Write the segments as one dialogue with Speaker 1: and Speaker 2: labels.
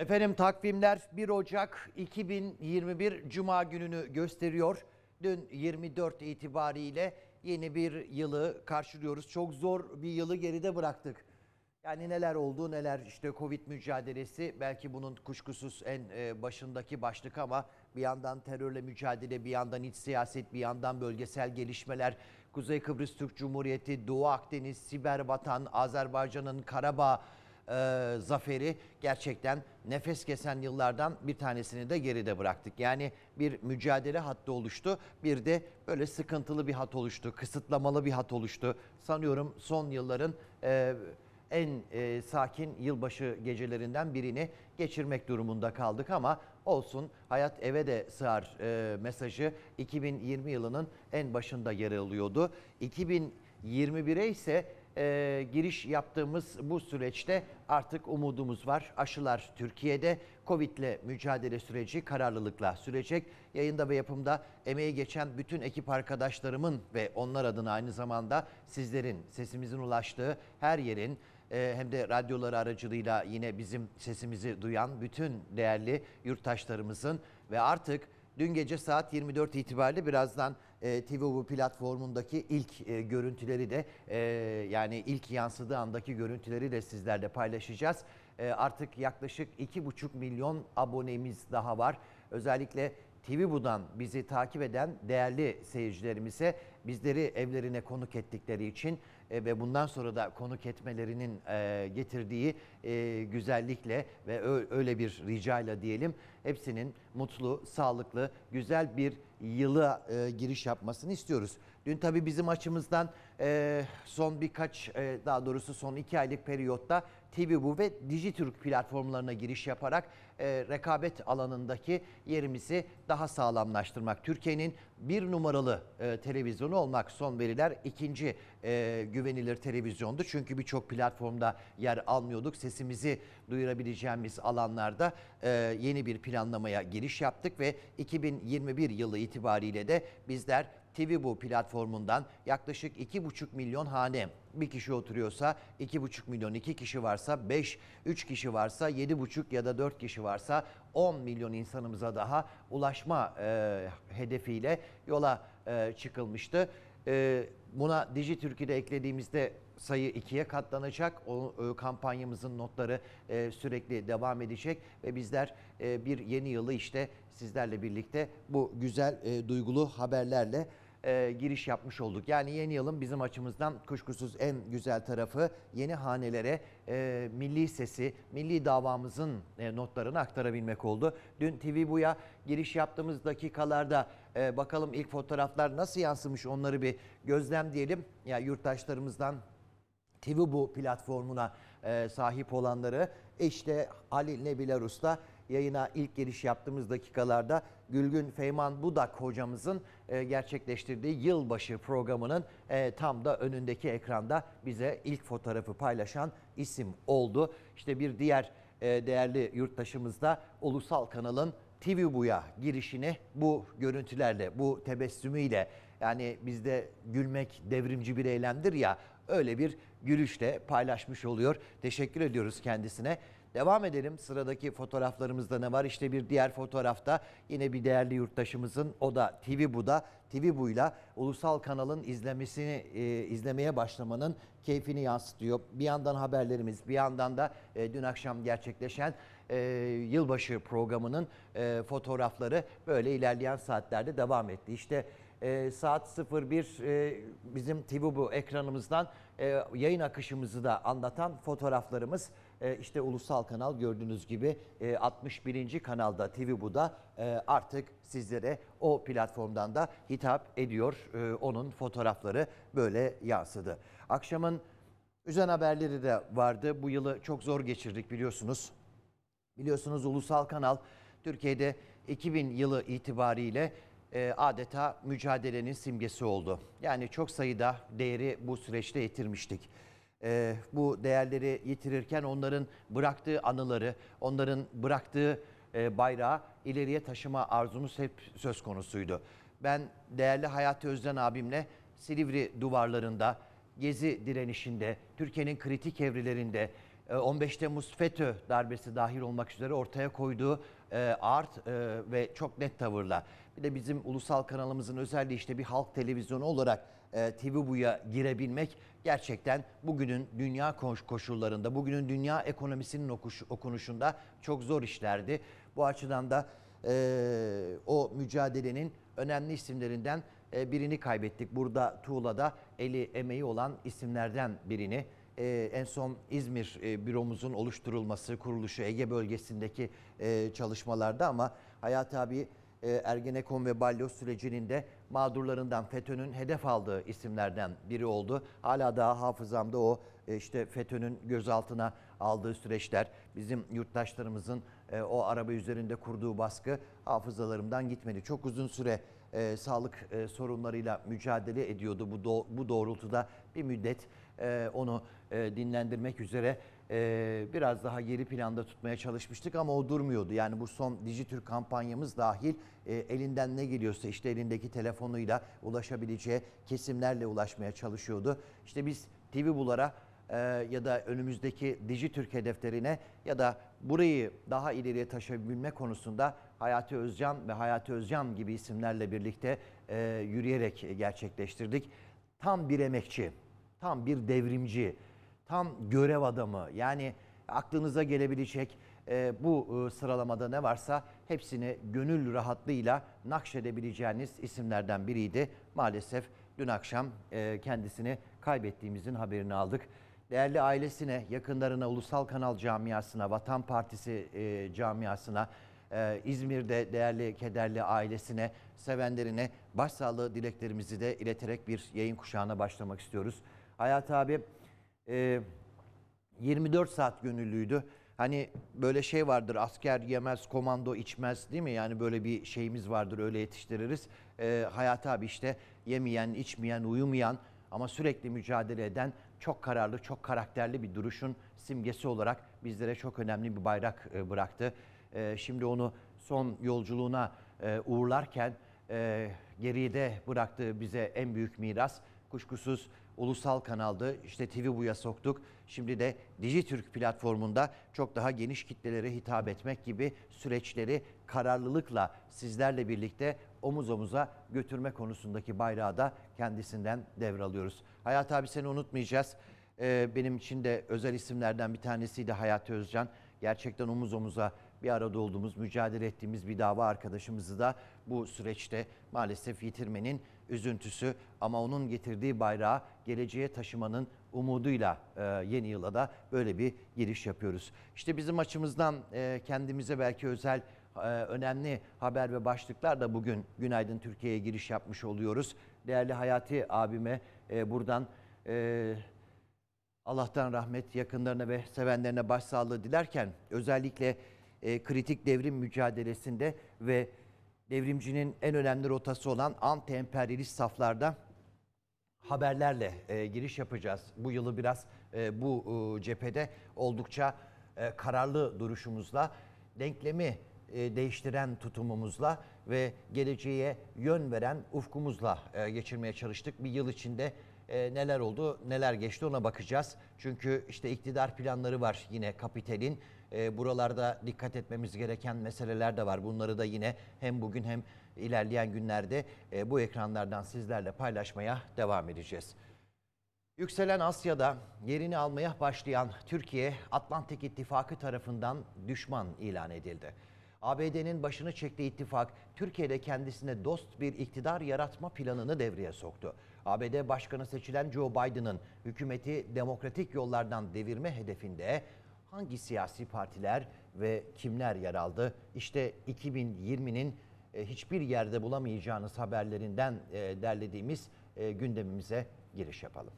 Speaker 1: Efendim takvimler 1 Ocak 2021 Cuma gününü gösteriyor. Dün 24 itibariyle yeni bir yılı karşılıyoruz. Çok zor bir yılı geride bıraktık. Yani neler oldu neler işte Covid mücadelesi belki bunun kuşkusuz en e, başındaki başlık ama bir yandan terörle mücadele, bir yandan iç siyaset, bir yandan bölgesel gelişmeler, Kuzey Kıbrıs Türk Cumhuriyeti, Doğu Akdeniz, Siber Vatan, Azerbaycan'ın Karabağ e, zaferi gerçekten nefes kesen yıllardan bir tanesini de geride bıraktık. Yani bir mücadele hattı oluştu. Bir de böyle sıkıntılı bir hat oluştu. Kısıtlamalı bir hat oluştu. Sanıyorum son yılların e, en e, sakin yılbaşı gecelerinden birini geçirmek durumunda kaldık ama olsun hayat eve de sığar e, mesajı 2020 yılının en başında yer alıyordu. 2021'e ise e, giriş yaptığımız bu süreçte artık umudumuz var. Aşılar Türkiye'de Covid ile mücadele süreci kararlılıkla sürecek. Yayında ve yapımda emeği geçen bütün ekip arkadaşlarımın ve onlar adına aynı zamanda sizlerin sesimizin ulaştığı her yerin e, hem de radyoları aracılığıyla yine bizim sesimizi duyan bütün değerli yurttaşlarımızın ve artık dün gece saat 24 itibariyle birazdan e, ee, TVOB platformundaki ilk e, görüntüleri de e, yani ilk yansıdığı andaki görüntüleri de sizlerle paylaşacağız. Ee, artık yaklaşık 2,5 milyon abonemiz daha var. Özellikle TV Bu'dan bizi takip eden değerli seyircilerimize bizleri evlerine konuk ettikleri için e, ve bundan sonra da konuk etmelerinin getirdiği güzellikle ve öyle bir ricayla diyelim hepsinin mutlu, sağlıklı, güzel bir Yılı e, giriş yapmasını istiyoruz. Dün tabii bizim açımızdan e, son birkaç e, daha doğrusu son iki aylık periyotta TV Bu ve Dijitürk platformlarına giriş yaparak e, rekabet alanındaki yerimizi daha sağlamlaştırmak. Türkiye'nin bir numaralı e, televizyonu olmak son veriler ikinci e, güvenilir televizyondu. Çünkü birçok platformda yer almıyorduk. Sesimizi duyurabileceğimiz alanlarda e, yeni bir planlamaya giriş yaptık ve 2021 yılı itibariyle de bizler TV TVBu platformundan yaklaşık 2,5 milyon hane bir kişi oturuyorsa 2,5 milyon, 2 kişi varsa 5, 3 kişi varsa 7,5 ya da 4 kişi varsa 10 milyon insanımıza daha ulaşma e, hedefiyle yola e, çıkılmıştı. E, buna Dijitürk'ü eklediğimizde sayı ikiye katlanacak. O e, kampanyamızın notları e, sürekli devam edecek ve bizler e, bir yeni yılı işte sizlerle birlikte bu güzel e, duygulu haberlerle e, giriş yapmış olduk. Yani yeni yılın bizim açımızdan kuşkusuz en güzel tarafı yeni hanelere e, milli sesi, milli davamızın e, notlarını aktarabilmek oldu. Dün TV Bu'ya giriş yaptığımız dakikalarda e, bakalım ilk fotoğraflar nasıl yansımış onları bir gözlem diyelim. Ya yani yurttaşlarımızdan TV Bu platformuna e, sahip olanları işte Ali Nebiler Usta yayına ilk giriş yaptığımız dakikalarda Gülgün Feyman Budak hocamızın e, gerçekleştirdiği yılbaşı programının e, tam da önündeki ekranda bize ilk fotoğrafı paylaşan isim oldu. İşte bir diğer e, değerli yurttaşımız da ulusal kanalın TV Bu'ya girişini bu görüntülerle, bu tebessümüyle yani bizde gülmek devrimci bir eylemdir ya öyle bir gülüşle paylaşmış oluyor. Teşekkür ediyoruz kendisine. Devam edelim sıradaki fotoğraflarımızda ne var? İşte bir diğer fotoğrafta yine bir değerli yurttaşımızın o da TV Bu'da TV Bu'yla ulusal kanalın izlemesini e, izlemeye başlamanın keyfini yansıtıyor. Bir yandan haberlerimiz bir yandan da e, dün akşam gerçekleşen e, yılbaşı programının e, fotoğrafları böyle ilerleyen saatlerde devam etti. İşte e, saat 01 e, bizim TV bu ekranımızdan e, yayın akışımızı da anlatan fotoğraflarımız e, işte ulusal kanal gördüğünüz gibi 61. E, kanalda TV Bu'da e, artık sizlere o platformdan da hitap ediyor. E, onun fotoğrafları böyle yansıdı. Akşamın üzen haberleri de vardı. Bu yılı çok zor geçirdik biliyorsunuz. Biliyorsunuz ulusal kanal Türkiye'de 2000 yılı itibariyle e, adeta mücadelenin simgesi oldu. Yani çok sayıda değeri bu süreçte yitirmiştik e, bu değerleri yitirirken onların bıraktığı anıları, onların bıraktığı e, bayrağı ileriye taşıma arzumuz hep söz konusuydu. Ben değerli Hayati Özden abimle Silivri duvarlarında, Gezi direnişinde, Türkiye'nin kritik evrilerinde 15 e, Temmuz FETÖ darbesi dahil olmak üzere ortaya koyduğu e, art e, ve çok net tavırla. Bir de bizim ulusal kanalımızın özelliği işte bir halk televizyonu olarak e, TVBU'ya girebilmek gerçekten bugünün dünya koşullarında, bugünün dünya ekonomisinin okuş, okunuşunda çok zor işlerdi. Bu açıdan da e, o mücadelenin önemli isimlerinden e, birini kaybettik. Burada Tuğla'da eli emeği olan isimlerden birini. Ee, en son İzmir e, büromuzun oluşturulması, kuruluşu Ege bölgesindeki e, çalışmalarda ama Hayat abi e, Ergenekon ve Balyoz sürecinin de mağdurlarından FETÖ'nün hedef aldığı isimlerden biri oldu. Hala daha hafızamda o e, işte FETÖ'nün gözaltına aldığı süreçler, bizim yurttaşlarımızın e, o araba üzerinde kurduğu baskı hafızalarımdan gitmedi. Çok uzun süre e, sağlık e, sorunlarıyla mücadele ediyordu. Bu, do bu doğrultuda bir müddet e, onu e, dinlendirmek üzere ee, biraz daha geri planda tutmaya çalışmıştık ama o durmuyordu. Yani bu son Dijitürk kampanyamız dahil e, elinden ne geliyorsa işte elindeki telefonuyla ulaşabileceği kesimlerle ulaşmaya çalışıyordu. İşte biz TV Bular'a e, ya da önümüzdeki Dijitürk hedeflerine ya da burayı daha ileriye taşıyabilme konusunda Hayati Özcan ve Hayati Özcan gibi isimlerle birlikte e, yürüyerek gerçekleştirdik. Tam bir emekçi, tam bir devrimci tam görev adamı yani aklınıza gelebilecek e, bu e, sıralamada ne varsa hepsini gönül rahatlığıyla nakşedebileceğiniz isimlerden biriydi. Maalesef dün akşam e, kendisini kaybettiğimizin haberini aldık. Değerli ailesine, yakınlarına, Ulusal Kanal camiasına, Vatan Partisi e, camiasına, e, İzmir'de değerli kederli ailesine, sevenlerine başsağlığı dileklerimizi de ileterek bir yayın kuşağına başlamak istiyoruz. Hayat abi e, ee, 24 saat gönüllüydü. Hani böyle şey vardır asker yemez, komando içmez değil mi? Yani böyle bir şeyimiz vardır öyle yetiştiririz. E, ee, Hayat abi işte yemeyen, içmeyen, uyumayan ama sürekli mücadele eden çok kararlı, çok karakterli bir duruşun simgesi olarak bizlere çok önemli bir bayrak e, bıraktı. E, şimdi onu son yolculuğuna e, uğurlarken e, geride bıraktığı bize en büyük miras kuşkusuz ulusal kanaldı. İşte TV Bu'ya soktuk. Şimdi de Dijitürk platformunda çok daha geniş kitlelere hitap etmek gibi süreçleri kararlılıkla sizlerle birlikte omuz omuza götürme konusundaki bayrağı da kendisinden devralıyoruz. Hayat abi seni unutmayacağız. Ee, benim için de özel isimlerden bir tanesiydi Hayat Özcan. Gerçekten omuz omuza bir arada olduğumuz, mücadele ettiğimiz bir dava arkadaşımızı da bu süreçte maalesef yitirmenin üzüntüsü ama onun getirdiği bayrağı geleceğe taşımanın umuduyla e, yeni yıla da böyle bir giriş yapıyoruz. İşte bizim açımızdan e, kendimize belki özel e, önemli haber ve başlıklar da bugün Günaydın Türkiye'ye giriş yapmış oluyoruz. Değerli Hayati abime e, buradan e, Allah'tan rahmet yakınlarına ve sevenlerine başsağlığı dilerken özellikle e, kritik devrim mücadelesinde ve devrimcinin en önemli rotası olan anti-emperyalist saflarda haberlerle e, giriş yapacağız. Bu yılı biraz e, bu e, cephede oldukça e, kararlı duruşumuzla, denklemi e, değiştiren tutumumuzla ve geleceğe yön veren ufkumuzla e, geçirmeye çalıştık. Bir yıl içinde e, neler oldu, neler geçti ona bakacağız. Çünkü işte iktidar planları var yine kapitalin e, buralarda dikkat etmemiz gereken meseleler de var. Bunları da yine hem bugün hem ilerleyen günlerde e, bu ekranlardan sizlerle paylaşmaya devam edeceğiz. Yükselen Asya'da yerini almaya başlayan Türkiye, Atlantik İttifakı tarafından düşman ilan edildi. ABD'nin başını çektiği ittifak, Türkiye'de kendisine dost bir iktidar yaratma planını devreye soktu. ABD Başkanı seçilen Joe Biden'ın hükümeti demokratik yollardan devirme hedefinde hangi siyasi partiler ve kimler yer aldı? İşte 2020'nin e, hiçbir yerde bulamayacağınız haberlerinden e, derlediğimiz e, gündemimize giriş yapalım.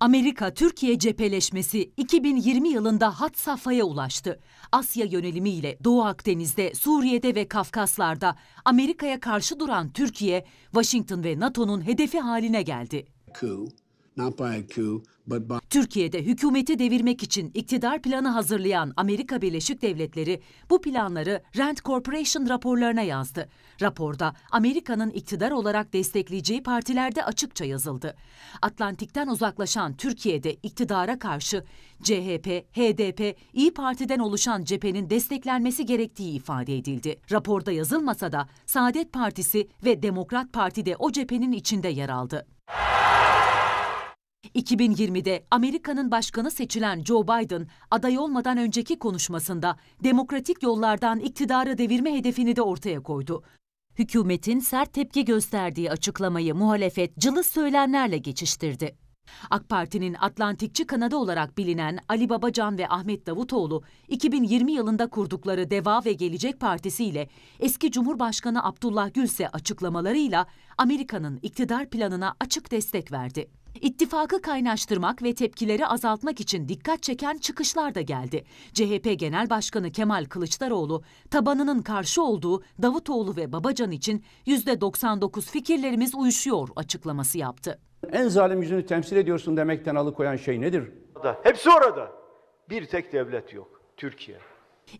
Speaker 2: Amerika Türkiye cepheleşmesi 2020 yılında hat safhaya ulaştı. Asya yönelimiyle Doğu Akdeniz'de, Suriye'de ve Kafkaslar'da Amerika'ya karşı duran Türkiye, Washington ve NATO'nun hedefi haline geldi. Cool Türkiye'de hükümeti devirmek için iktidar planı hazırlayan Amerika Birleşik Devletleri bu planları Rand Corporation raporlarına yazdı. Raporda Amerika'nın iktidar olarak destekleyeceği partilerde açıkça yazıldı. Atlantik'ten uzaklaşan Türkiye'de iktidara karşı CHP, HDP, İyi Parti'den oluşan cephenin desteklenmesi gerektiği ifade edildi. Raporda yazılmasa da Saadet Partisi ve Demokrat Parti de o cephenin içinde yer aldı. 2020'de Amerika'nın başkanı seçilen Joe Biden aday olmadan önceki konuşmasında demokratik yollardan iktidarı devirme hedefini de ortaya koydu. Hükümetin sert tepki gösterdiği açıklamayı muhalefet cılız söylemlerle geçiştirdi. AK Parti'nin Atlantikçi kanadı olarak bilinen Ali Babacan ve Ahmet Davutoğlu, 2020 yılında kurdukları Deva ve Gelecek Partisi ile eski Cumhurbaşkanı Abdullah Gülse açıklamalarıyla Amerika'nın iktidar planına açık destek verdi. İttifakı kaynaştırmak ve tepkileri azaltmak için dikkat çeken çıkışlar da geldi. CHP Genel Başkanı Kemal Kılıçdaroğlu, tabanının karşı olduğu Davutoğlu ve Babacan için %99 fikirlerimiz uyuşuyor açıklaması yaptı.
Speaker 3: En zalim yüzünü temsil ediyorsun demekten alıkoyan şey nedir? Hepsi orada. Bir tek devlet yok. Türkiye.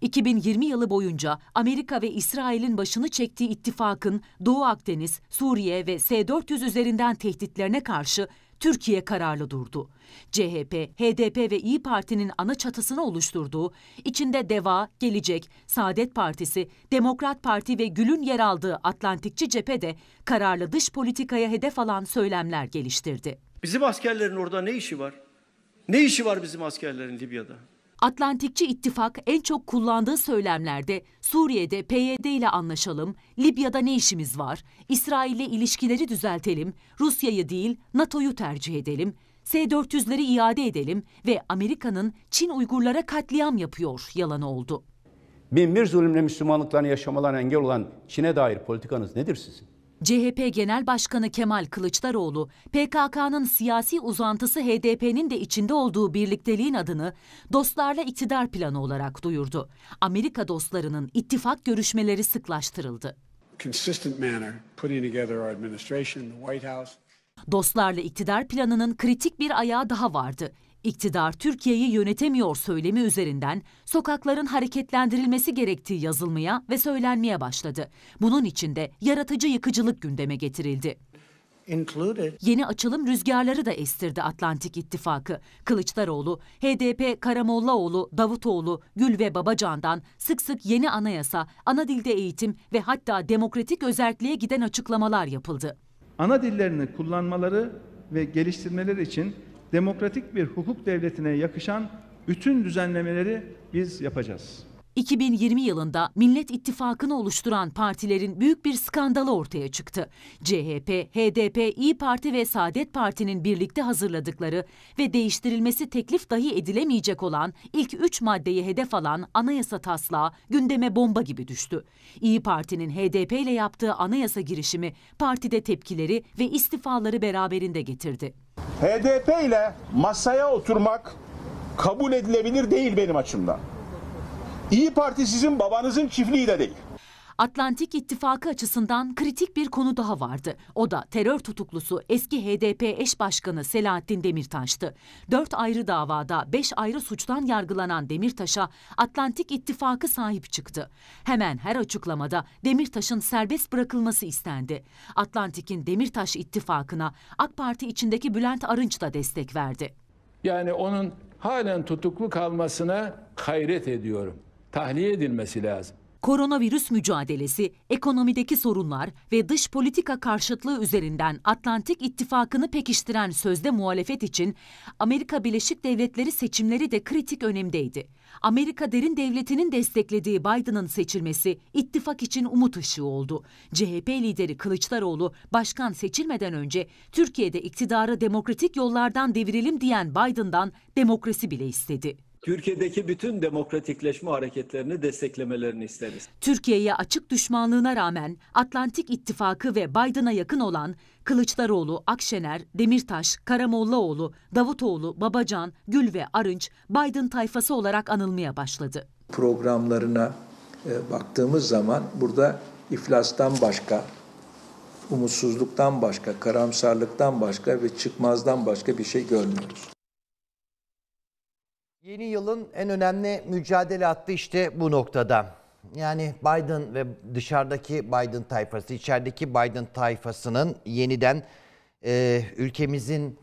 Speaker 2: 2020 yılı boyunca Amerika ve İsrail'in başını çektiği ittifakın Doğu Akdeniz, Suriye ve S-400 üzerinden tehditlerine karşı Türkiye kararlı durdu. CHP, HDP ve İyi Parti'nin ana çatısını oluşturduğu, içinde Deva, Gelecek, Saadet Partisi, Demokrat Parti ve Gül'ün yer aldığı Atlantikçi cephede kararlı dış politikaya hedef alan söylemler geliştirdi.
Speaker 4: Bizim askerlerin orada ne işi var? Ne işi var bizim askerlerin Libya'da?
Speaker 2: Atlantikçi ittifak en çok kullandığı söylemlerde Suriye'de PYD ile anlaşalım, Libya'da ne işimiz var, İsrail ile ilişkileri düzeltelim, Rusya'yı değil NATO'yu tercih edelim, S-400'leri iade edelim ve Amerika'nın Çin Uygurlara katliam yapıyor yalan
Speaker 3: oldu. Binbir zulümle Müslümanlıklarını yaşamalarına engel olan Çin'e dair politikanız nedir sizin?
Speaker 2: CHP Genel Başkanı Kemal Kılıçdaroğlu, PKK'nın siyasi uzantısı HDP'nin de içinde olduğu birlikteliğin adını dostlarla iktidar planı olarak duyurdu. Amerika dostlarının ittifak görüşmeleri sıklaştırıldı. Dostlarla iktidar planının kritik bir ayağı daha vardı. İktidar Türkiye'yi yönetemiyor söylemi üzerinden sokakların hareketlendirilmesi gerektiği yazılmaya ve söylenmeye başladı. Bunun içinde yaratıcı yıkıcılık gündeme getirildi. Yeni açılım rüzgarları da estirdi Atlantik İttifakı. Kılıçdaroğlu, HDP Karamollaoğlu, Davutoğlu, Gül ve Babacan'dan sık sık yeni anayasa, ana dilde eğitim ve hatta demokratik özelliğe giden açıklamalar yapıldı.
Speaker 5: Ana dillerini kullanmaları ve geliştirmeleri için demokratik bir hukuk devletine yakışan bütün düzenlemeleri biz yapacağız.
Speaker 2: 2020 yılında Millet İttifakı'nı oluşturan partilerin büyük bir skandalı ortaya çıktı. CHP, HDP, İyi Parti ve Saadet Parti'nin birlikte hazırladıkları ve değiştirilmesi teklif dahi edilemeyecek olan ilk üç maddeyi hedef alan anayasa taslağı gündeme bomba gibi düştü. İyi Parti'nin HDP ile yaptığı anayasa girişimi partide tepkileri ve istifaları beraberinde getirdi.
Speaker 3: HDP ile masaya oturmak kabul edilebilir değil benim açımdan. İyi Parti sizin babanızın çiftliği de değil.
Speaker 2: Atlantik İttifakı açısından kritik bir konu daha vardı. O da terör tutuklusu eski HDP eş başkanı Selahattin Demirtaş'tı. Dört ayrı davada beş ayrı suçtan yargılanan Demirtaş'a Atlantik İttifakı sahip çıktı. Hemen her açıklamada Demirtaş'ın serbest bırakılması istendi. Atlantik'in Demirtaş İttifakı'na AK Parti içindeki Bülent Arınç da destek verdi.
Speaker 5: Yani onun halen tutuklu kalmasına hayret ediyorum tahliye edilmesi lazım.
Speaker 2: Koronavirüs mücadelesi, ekonomideki sorunlar ve dış politika karşıtlığı üzerinden Atlantik ittifakını pekiştiren sözde muhalefet için Amerika Birleşik Devletleri seçimleri de kritik önemdeydi. Amerika derin devletinin desteklediği Biden'ın seçilmesi ittifak için umut ışığı oldu. CHP lideri Kılıçdaroğlu başkan seçilmeden önce Türkiye'de iktidarı demokratik yollardan devirelim diyen Biden'dan demokrasi bile istedi.
Speaker 5: Türkiye'deki bütün demokratikleşme hareketlerini desteklemelerini isteriz.
Speaker 2: Türkiye'ye açık düşmanlığına rağmen Atlantik İttifakı ve Biden'a yakın olan Kılıçdaroğlu, Akşener, Demirtaş, Karamollaoğlu, Davutoğlu, Babacan, Gül ve Arınç Biden tayfası olarak anılmaya başladı.
Speaker 5: Programlarına e, baktığımız zaman burada iflastan başka, umutsuzluktan başka, karamsarlıktan başka ve çıkmazdan başka bir şey
Speaker 2: görmüyoruz.
Speaker 1: Yeni yılın en önemli mücadele hattı işte bu noktada. Yani Biden ve dışarıdaki Biden tayfası, içerideki Biden tayfasının yeniden e, ülkemizin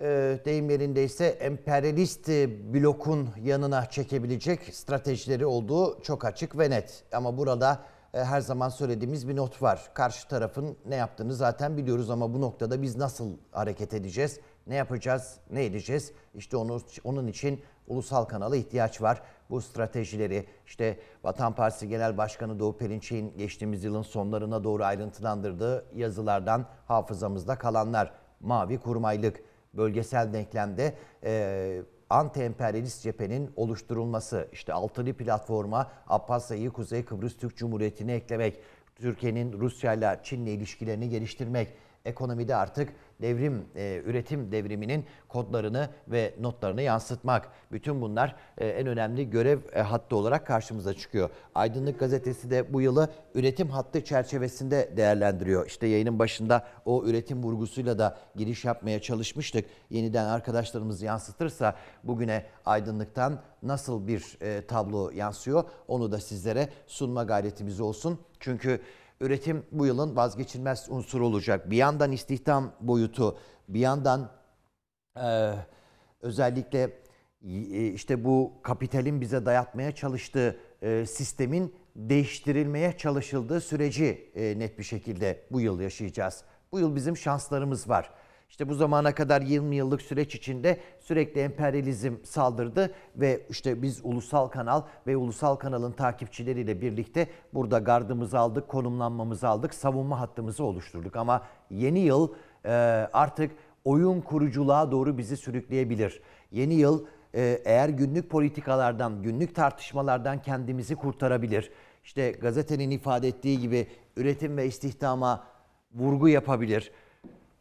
Speaker 1: e, deyim yerindeyse emperyalist blokun yanına çekebilecek stratejileri olduğu çok açık ve net. Ama burada e, her zaman söylediğimiz bir not var. Karşı tarafın ne yaptığını zaten biliyoruz ama bu noktada biz nasıl hareket edeceğiz? Ne yapacağız? Ne edeceğiz? İşte onu, onun için ulusal kanala ihtiyaç var. Bu stratejileri işte Vatan Partisi Genel Başkanı Doğu Perinçek'in geçtiğimiz yılın sonlarına doğru ayrıntılandırdığı yazılardan hafızamızda kalanlar. Mavi kurmaylık, bölgesel denklemde e, anti-emperyalist cephenin oluşturulması, işte altılı platforma Abhasya'yı Kuzey Kıbrıs Türk Cumhuriyeti'ne eklemek, Türkiye'nin Rusya ile Çin'le ilişkilerini geliştirmek, ekonomide artık devrim, e, üretim devriminin kodlarını ve notlarını yansıtmak. Bütün bunlar e, en önemli görev e, hattı olarak karşımıza çıkıyor. Aydınlık Gazetesi de bu yılı üretim hattı çerçevesinde değerlendiriyor. İşte yayının başında o üretim vurgusuyla da giriş yapmaya çalışmıştık. Yeniden arkadaşlarımız yansıtırsa bugüne aydınlıktan nasıl bir e, tablo yansıyor onu da sizlere sunma gayretimiz olsun. Çünkü Üretim bu yılın vazgeçilmez unsuru olacak. Bir yandan istihdam boyutu, bir yandan e, özellikle e, işte bu kapitalin bize dayatmaya çalıştığı e, sistemin değiştirilmeye çalışıldığı süreci e, net bir şekilde bu yıl yaşayacağız. Bu yıl bizim şanslarımız var. İşte bu zamana kadar 20 yıllık süreç içinde sürekli emperyalizm saldırdı ve işte biz ulusal kanal ve ulusal kanalın takipçileriyle birlikte burada gardımızı aldık, konumlanmamızı aldık, savunma hattımızı oluşturduk. Ama yeni yıl e, artık oyun kuruculuğa doğru bizi sürükleyebilir. Yeni yıl e, eğer günlük politikalardan, günlük tartışmalardan kendimizi kurtarabilir. İşte gazetenin ifade ettiği gibi üretim ve istihdama vurgu yapabilir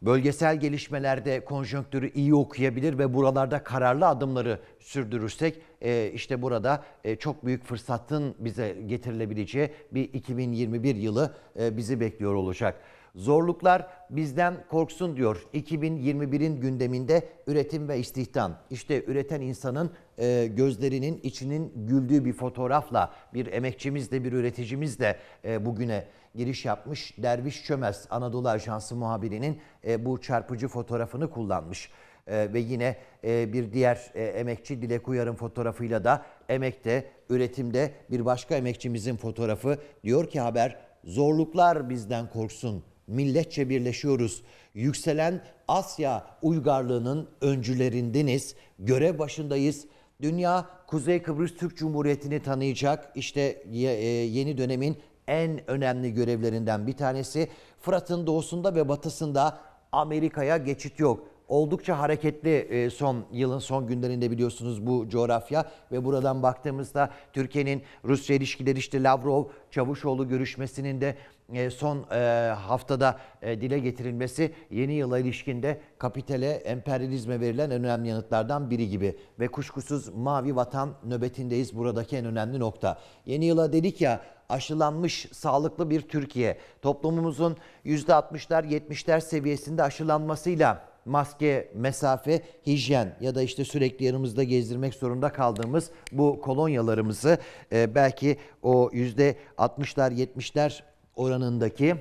Speaker 1: bölgesel gelişmelerde konjonktürü iyi okuyabilir ve buralarda kararlı adımları sürdürürsek e, işte burada e, çok büyük fırsatın bize getirilebileceği bir 2021 yılı e, bizi bekliyor olacak. Zorluklar bizden korksun diyor 2021'in gündeminde üretim ve istihdam. İşte üreten insanın e, gözlerinin içinin güldüğü bir fotoğrafla bir emekçimiz de bir üreticimizle e, bugüne giriş yapmış Derviş Çömez Anadolu Ajansı muhabirinin e, bu çarpıcı fotoğrafını kullanmış. Ee, ve yine e, bir diğer e, emekçi Dilek Uyar'ın fotoğrafıyla da emekte, üretimde bir başka emekçimizin fotoğrafı diyor ki haber zorluklar bizden korksun milletçe birleşiyoruz. Yükselen Asya uygarlığının öncülerindeniz. Görev başındayız. Dünya Kuzey Kıbrıs Türk Cumhuriyeti'ni tanıyacak. İşte e, yeni dönemin en önemli görevlerinden bir tanesi. Fırat'ın doğusunda ve batısında Amerika'ya geçit yok. Oldukça hareketli e, son yılın son günlerinde biliyorsunuz bu coğrafya ve buradan baktığımızda Türkiye'nin Rusya ilişkileri işte Lavrov Çavuşoğlu görüşmesinin de e, son e, haftada e, dile getirilmesi yeni yıla ilişkinde kapitale, emperyalizme verilen önemli yanıtlardan biri gibi. Ve kuşkusuz mavi vatan nöbetindeyiz buradaki en önemli nokta. Yeni yıla dedik ya aşılanmış sağlıklı bir Türkiye. Toplumumuzun %60'lar 70'ler seviyesinde aşılanmasıyla maske, mesafe, hijyen ya da işte sürekli yanımızda gezdirmek zorunda kaldığımız bu kolonyalarımızı belki o %60'lar 70'ler oranındaki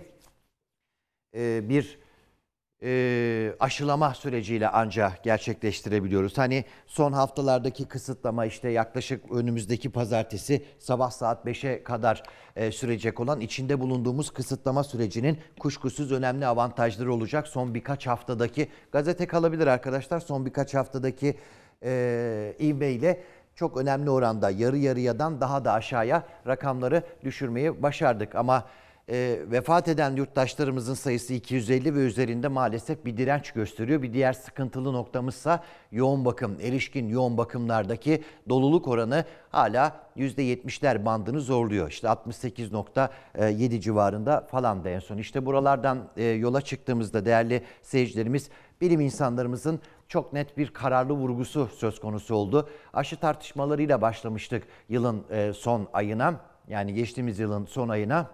Speaker 1: e, bir e, aşılama süreciyle ancak gerçekleştirebiliyoruz. Hani son haftalardaki kısıtlama işte yaklaşık önümüzdeki pazartesi sabah saat 5'e kadar e, sürecek olan içinde bulunduğumuz kısıtlama sürecinin kuşkusuz önemli avantajları olacak. Son birkaç haftadaki gazete kalabilir arkadaşlar son birkaç haftadaki e, ivmeyle çok önemli oranda yarı yarıyadan daha da aşağıya rakamları düşürmeyi başardık. Ama e, vefat eden yurttaşlarımızın sayısı 250 ve üzerinde maalesef bir direnç gösteriyor. Bir diğer sıkıntılı noktamızsa yoğun bakım, erişkin yoğun bakımlardaki doluluk oranı hala %70'ler bandını zorluyor. İşte 68.7 civarında falan da en son. İşte buralardan e, yola çıktığımızda değerli seyircilerimiz bilim insanlarımızın çok net bir kararlı vurgusu söz konusu oldu. Aşı tartışmalarıyla başlamıştık yılın e, son ayına yani geçtiğimiz yılın son ayına.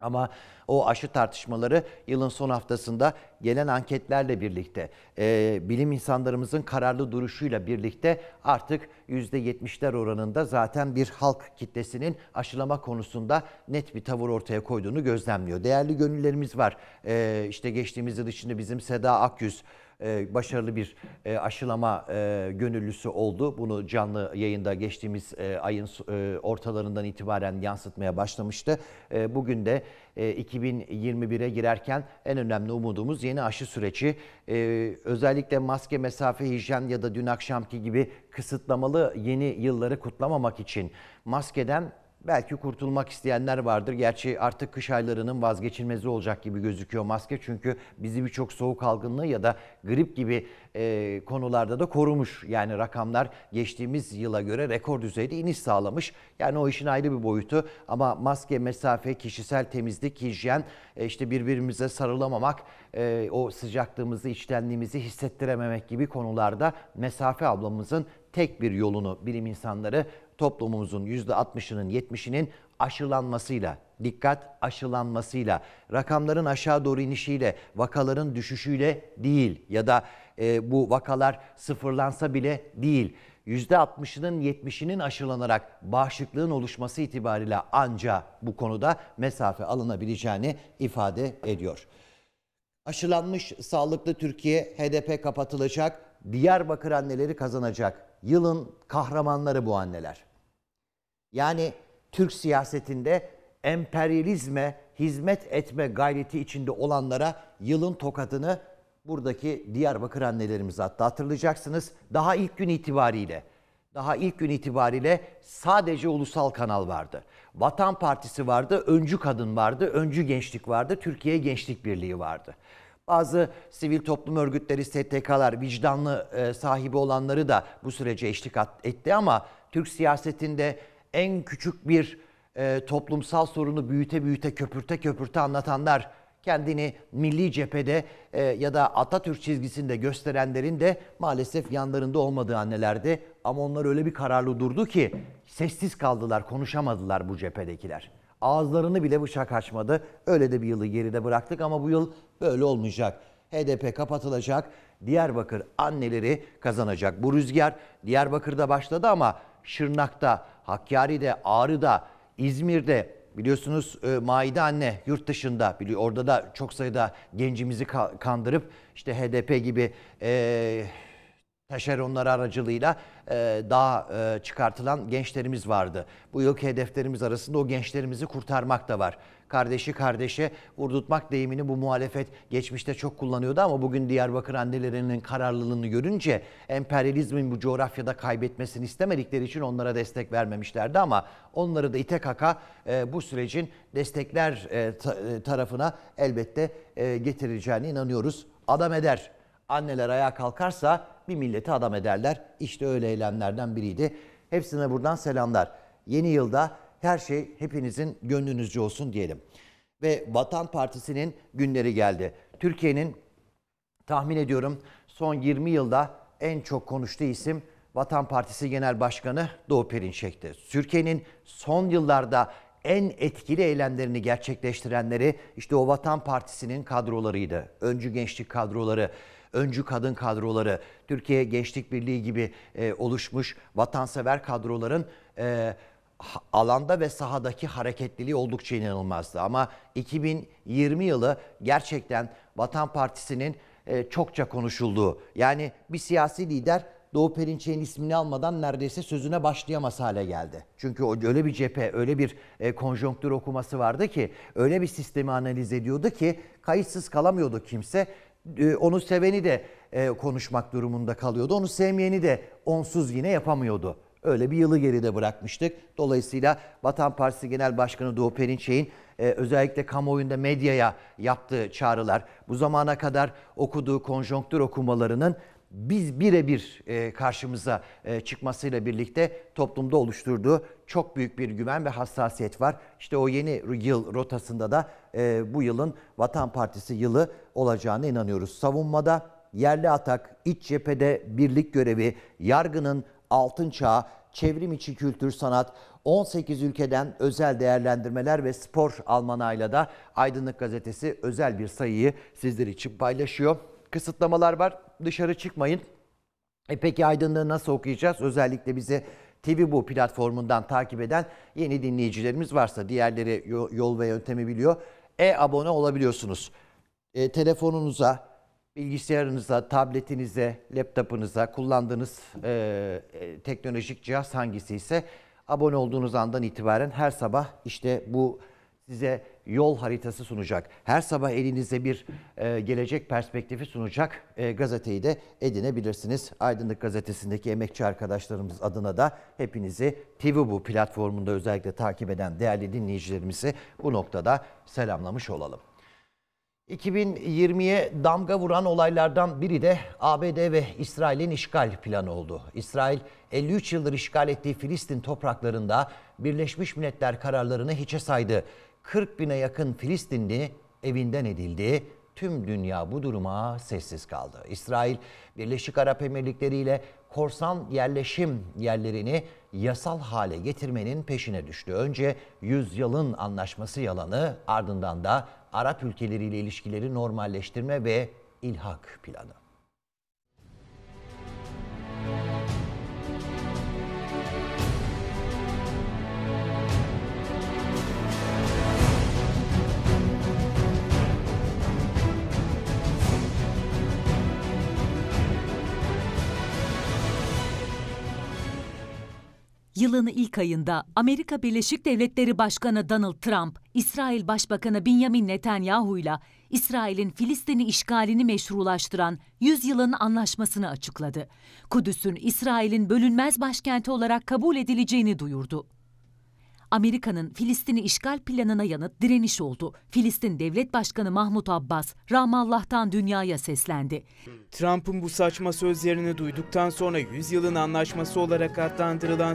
Speaker 1: Ama o aşı tartışmaları yılın son haftasında gelen anketlerle birlikte, e, bilim insanlarımızın kararlı duruşuyla birlikte artık %70'ler oranında zaten bir halk kitlesinin aşılama konusunda net bir tavır ortaya koyduğunu gözlemliyor. Değerli gönüllerimiz var. E, işte geçtiğimiz yıl içinde bizim Seda Akyüz, e, başarılı bir e, aşılama e, gönüllüsü oldu. Bunu canlı yayında geçtiğimiz ayın ortalarından itibaren yansıtmaya başlamıştı. Bugün de 2021'e girerken en önemli umudumuz yeni aşı süreci. Özellikle maske, mesafe, hijyen ya da dün akşamki gibi kısıtlamalı yeni yılları kutlamamak için maskeden Belki kurtulmak isteyenler vardır. Gerçi artık kış aylarının vazgeçilmezi olacak gibi gözüküyor maske. Çünkü bizi birçok soğuk algınlığı ya da grip gibi e, konularda da korumuş. Yani rakamlar geçtiğimiz yıla göre rekor düzeyde iniş sağlamış. Yani o işin ayrı bir boyutu. Ama maske, mesafe, kişisel temizlik, hijyen, e, işte birbirimize sarılamamak, e, o sıcaklığımızı, içtenliğimizi hissettirememek gibi konularda mesafe ablamızın tek bir yolunu bilim insanları toplumumuzun %60'ının 70'inin aşılanmasıyla, dikkat aşılanmasıyla, rakamların aşağı doğru inişiyle, vakaların düşüşüyle değil ya da e, bu vakalar sıfırlansa bile değil. %60'ının 70'inin aşılanarak bağışıklığın oluşması itibariyle anca bu konuda mesafe alınabileceğini ifade ediyor. Aşılanmış sağlıklı Türkiye HDP kapatılacak, Diyarbakır anneleri kazanacak. Yılın kahramanları bu anneler. Yani Türk siyasetinde emperyalizme hizmet etme gayreti içinde olanlara yılın tokadını buradaki Diyarbakır annelerimiz hatta hatırlayacaksınız. Daha ilk gün itibariyle, daha ilk gün itibariyle sadece ulusal kanal vardı. Vatan Partisi vardı, öncü kadın vardı, öncü gençlik vardı, Türkiye Gençlik Birliği vardı. Bazı sivil toplum örgütleri, STK'lar, vicdanlı e, sahibi olanları da bu sürece eşlik etti ama Türk siyasetinde en küçük bir e, toplumsal sorunu büyüte büyüte köpürte köpürte anlatanlar kendini milli cephede e, ya da Atatürk çizgisinde gösterenlerin de maalesef yanlarında olmadığı annelerdi. Ama onlar öyle bir kararlı durdu ki sessiz kaldılar, konuşamadılar bu cephedekiler. Ağızlarını bile bıçak açmadı. Öyle de bir yılı geride bıraktık ama bu yıl böyle olmayacak. HDP kapatılacak. Diyarbakır anneleri kazanacak. Bu rüzgar Diyarbakır'da başladı ama Şırnak'ta, Hakkari'de, Ağrı'da, İzmir'de biliyorsunuz e, Maide anne yurt dışında biliyor orada da çok sayıda gencimizi kandırıp işte HDP gibi e, taşeronları aracılığıyla e, daha e, çıkartılan gençlerimiz vardı. Bu yılki hedeflerimiz arasında o gençlerimizi kurtarmak da var. Kardeşi kardeşe vurdurtmak deyimini bu muhalefet geçmişte çok kullanıyordu ama bugün Diyarbakır annelerinin kararlılığını görünce emperyalizmin bu coğrafyada kaybetmesini istemedikleri için onlara destek vermemişlerdi ama onları da ite kaka e, bu sürecin destekler e, ta, e, tarafına elbette e, getireceğine inanıyoruz. Adam eder. Anneler ayağa kalkarsa bir milleti adam ederler. İşte öyle eylemlerden biriydi. Hepsine buradan selamlar. Yeni yılda her şey hepinizin gönlünüzce olsun diyelim. Ve Vatan Partisi'nin günleri geldi. Türkiye'nin tahmin ediyorum son 20 yılda en çok konuştuğu isim Vatan Partisi Genel Başkanı Doğu Perinçek'ti. Türkiye'nin son yıllarda en etkili eylemlerini gerçekleştirenleri işte o Vatan Partisi'nin kadrolarıydı. Öncü gençlik kadroları öncü kadın kadroları, Türkiye Gençlik Birliği gibi e, oluşmuş vatansever kadroların e, alanda ve sahadaki hareketliliği oldukça inanılmazdı. Ama 2020 yılı gerçekten Vatan Partisi'nin e, çokça konuşulduğu, yani bir siyasi lider Doğu Perinçek'in ismini almadan neredeyse sözüne başlayamaz hale geldi. Çünkü öyle bir cephe, öyle bir e, konjonktür okuması vardı ki, öyle bir sistemi analiz ediyordu ki kayıtsız kalamıyordu kimse. Ee, onu seveni de e, konuşmak durumunda kalıyordu. Onu sevmeyeni de onsuz yine yapamıyordu. Öyle bir yılı geride bırakmıştık. Dolayısıyla Vatan Partisi Genel Başkanı Doğu Perinçek'in e, özellikle kamuoyunda medyaya yaptığı çağrılar, bu zamana kadar okuduğu konjonktür okumalarının biz birebir e, karşımıza çıkmasıyla birlikte toplumda oluşturduğu çok büyük bir güven ve hassasiyet var. İşte o yeni yıl rotasında da e, bu yılın Vatan Partisi yılı olacağına inanıyoruz. Savunmada yerli atak, iç cephede birlik görevi, yargının altın çağı, çevrim içi kültür sanat, 18 ülkeden özel değerlendirmeler ve spor almanayla da Aydınlık Gazetesi özel bir sayıyı sizler için paylaşıyor. Kısıtlamalar var. Dışarı çıkmayın. E peki aydınlığı nasıl okuyacağız? Özellikle bizi TV Bu platformundan takip eden yeni dinleyicilerimiz varsa diğerleri yol ve yöntemi biliyor e-abone olabiliyorsunuz. E, telefonunuza, bilgisayarınıza, tabletinize, laptopunuza kullandığınız e, e, teknolojik cihaz hangisi ise abone olduğunuz andan itibaren her sabah işte bu size yol haritası sunacak. Her sabah elinizde bir e, gelecek perspektifi sunacak e, gazeteyi de edinebilirsiniz. Aydınlık Gazetesi'ndeki emekçi arkadaşlarımız adına da hepinizi bu platformunda özellikle takip eden değerli dinleyicilerimizi bu noktada selamlamış olalım. 2020'ye damga vuran olaylardan biri de ABD ve İsrail'in işgal planı oldu. İsrail 53 yıldır işgal ettiği Filistin topraklarında Birleşmiş Milletler kararlarını hiçe saydı. 40 bine yakın Filistinli evinden edildi. Tüm dünya bu duruma sessiz kaldı. İsrail, Birleşik Arap Emirlikleri ile korsan yerleşim yerlerini yasal hale getirmenin peşine düştü. Önce yüzyılın anlaşması yalanı, ardından da Arap ülkeleriyle ilişkileri normalleştirme ve ilhak planı.
Speaker 2: Yılın ilk ayında Amerika Birleşik Devletleri Başkanı Donald Trump, İsrail Başbakanı Benjamin Netanyahu ile İsrail'in Filistin'i işgalini meşrulaştıran 100 yılın anlaşmasını açıkladı. Kudüs'ün İsrail'in bölünmez başkenti olarak kabul edileceğini duyurdu. Amerika'nın Filistin'i işgal planına yanıt direniş oldu. Filistin Devlet Başkanı Mahmut Abbas, Ramallah'tan dünyaya seslendi.
Speaker 4: Trump'ın bu saçma sözlerini duyduktan sonra 100 yılın anlaşması olarak adlandırılan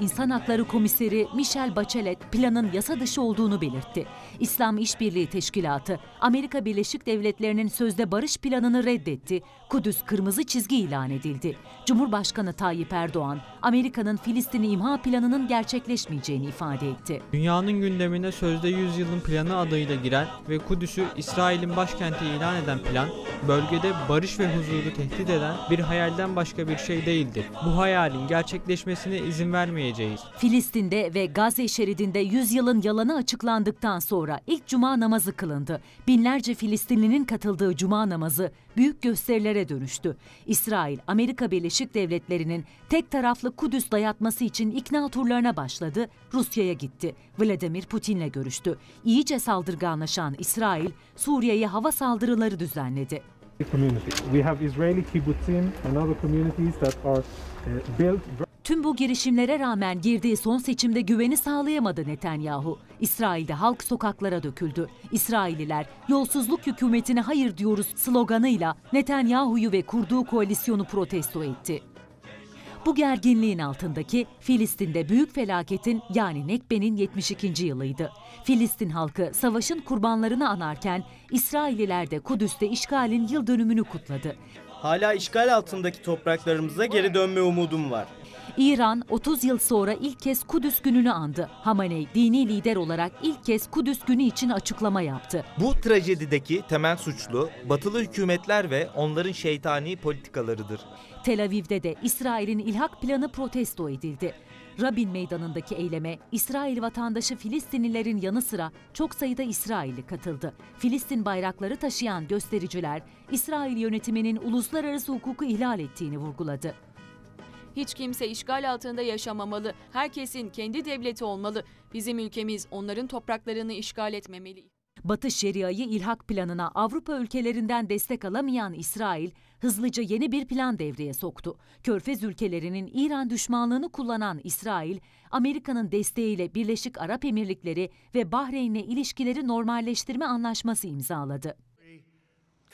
Speaker 4: İnsan
Speaker 2: Hakları Komiseri Michel Bachelet planın yasa dışı olduğunu belirtti. İslam İşbirliği Teşkilatı, Amerika Birleşik Devletleri'nin sözde barış planını reddetti. Kudüs kırmızı çizgi ilan edildi. Cumhurbaşkanı Tayyip Erdoğan, Amerika'nın Filistin'i imha planının gerçekleşmeyeceğini ifade etti.
Speaker 4: Dünyanın gündemine sözde 100 yılın planı adıyla giren ve Kudüs'ü İsrail'in başkenti ilan eden plan, bölgede barış ve huzuru tehdit eden bir hayalden başka bir şey değildir. Bu hayalin gerçekleşmesine izin ver vermeyeceğiz.
Speaker 2: Filistin'de ve Gazze şeridinde yüzyılın yalanı açıklandıktan sonra ilk cuma namazı kılındı. Binlerce Filistinlinin katıldığı cuma namazı büyük gösterilere dönüştü. İsrail, Amerika Birleşik Devletleri'nin tek taraflı Kudüs dayatması için ikna turlarına başladı, Rusya'ya gitti. Vladimir Putin'le görüştü. İyice saldırganlaşan İsrail, Suriye'ye hava saldırıları düzenledi.
Speaker 5: community. We have Israeli
Speaker 4: kibbutzim and other communities that are
Speaker 2: Tüm bu girişimlere rağmen girdiği son seçimde güveni sağlayamadı Netanyahu. İsrail'de halk sokaklara döküldü. İsrailliler yolsuzluk hükümetine hayır diyoruz sloganıyla Netanyahu'yu ve kurduğu koalisyonu protesto etti. Bu gerginliğin altındaki Filistin'de büyük felaketin yani Nekbe'nin 72. yılıydı. Filistin halkı savaşın kurbanlarını anarken İsrailliler de Kudüs'te işgalin yıl dönümünü kutladı.
Speaker 4: Hala işgal altındaki topraklarımıza geri dönme umudum var.
Speaker 2: İran 30 yıl sonra ilk kez Kudüs gününü andı. Hamaney dini lider olarak ilk kez Kudüs günü için açıklama yaptı.
Speaker 5: Bu trajedideki temel suçlu batılı hükümetler ve onların şeytani
Speaker 4: politikalarıdır.
Speaker 2: Tel Aviv'de de İsrail'in ilhak planı protesto edildi. Rabin Meydanı'ndaki eyleme İsrail vatandaşı Filistinlilerin yanı sıra çok sayıda İsrailli katıldı. Filistin bayrakları taşıyan göstericiler İsrail yönetiminin uluslararası hukuku ihlal ettiğini vurguladı. Hiç kimse işgal altında yaşamamalı. Herkesin kendi devleti olmalı. Bizim ülkemiz onların topraklarını işgal etmemeli. Batı Şeria'yı ilhak planına Avrupa ülkelerinden destek alamayan İsrail, hızlıca yeni bir plan devreye soktu. Körfez ülkelerinin İran düşmanlığını kullanan İsrail, Amerika'nın desteğiyle Birleşik Arap Emirlikleri ve Bahreyn'le ilişkileri normalleştirme anlaşması imzaladı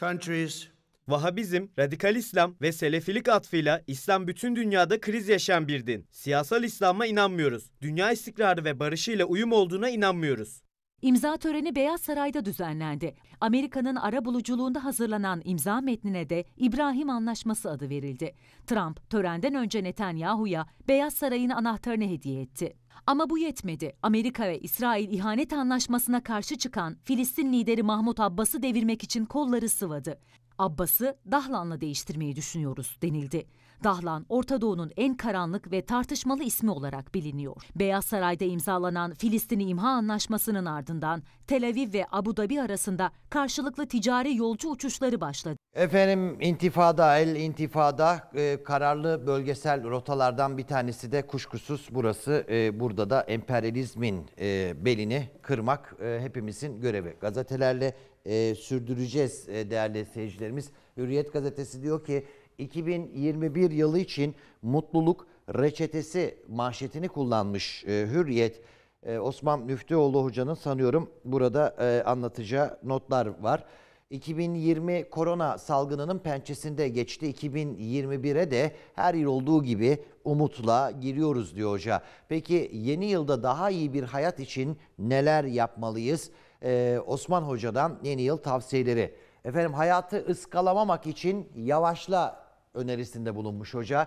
Speaker 3: countries. Vahabizm, radikal İslam ve selefilik atfıyla İslam bütün dünyada kriz yaşayan bir din. Siyasal İslam'a inanmıyoruz.
Speaker 4: Dünya istikrarı ve barışıyla uyum olduğuna inanmıyoruz.
Speaker 2: İmza töreni Beyaz Saray'da düzenlendi. Amerika'nın ara buluculuğunda hazırlanan imza metnine de İbrahim Anlaşması adı verildi. Trump törenden önce Netanyahu'ya Beyaz Saray'ın anahtarını hediye etti. Ama bu yetmedi. Amerika ve İsrail ihanet anlaşmasına karşı çıkan Filistin lideri Mahmut Abbas'ı devirmek için kolları sıvadı. Abbas'ı Dahlan'la değiştirmeyi düşünüyoruz denildi. Dahlan, Orta Doğu'nun en karanlık ve tartışmalı ismi olarak biliniyor. Beyaz Saray'da imzalanan Filistin'i imha anlaşmasının ardından Tel Aviv ve Abu Dhabi arasında karşılıklı ticari yolcu uçuşları başladı.
Speaker 1: Efendim intifada, el intifada e, kararlı bölgesel rotalardan bir tanesi de kuşkusuz burası. E, burada da emperyalizmin e, belini kırmak e, hepimizin görevi. Gazetelerle e, sürdüreceğiz e, değerli seyircilerimiz. Hürriyet gazetesi diyor ki 2021 yılı için mutluluk reçetesi manşetini kullanmış e, Hürriyet. E, Osman Müftüoğlu Hoca'nın sanıyorum burada e, anlatacağı notlar var. 2020 korona salgınının pençesinde geçti. 2021'e de her yıl olduğu gibi umutla giriyoruz diyor hoca. Peki yeni yılda daha iyi bir hayat için neler yapmalıyız? Ee, Osman Hoca'dan yeni yıl tavsiyeleri. Efendim hayatı ıskalamamak için yavaşla önerisinde bulunmuş hoca.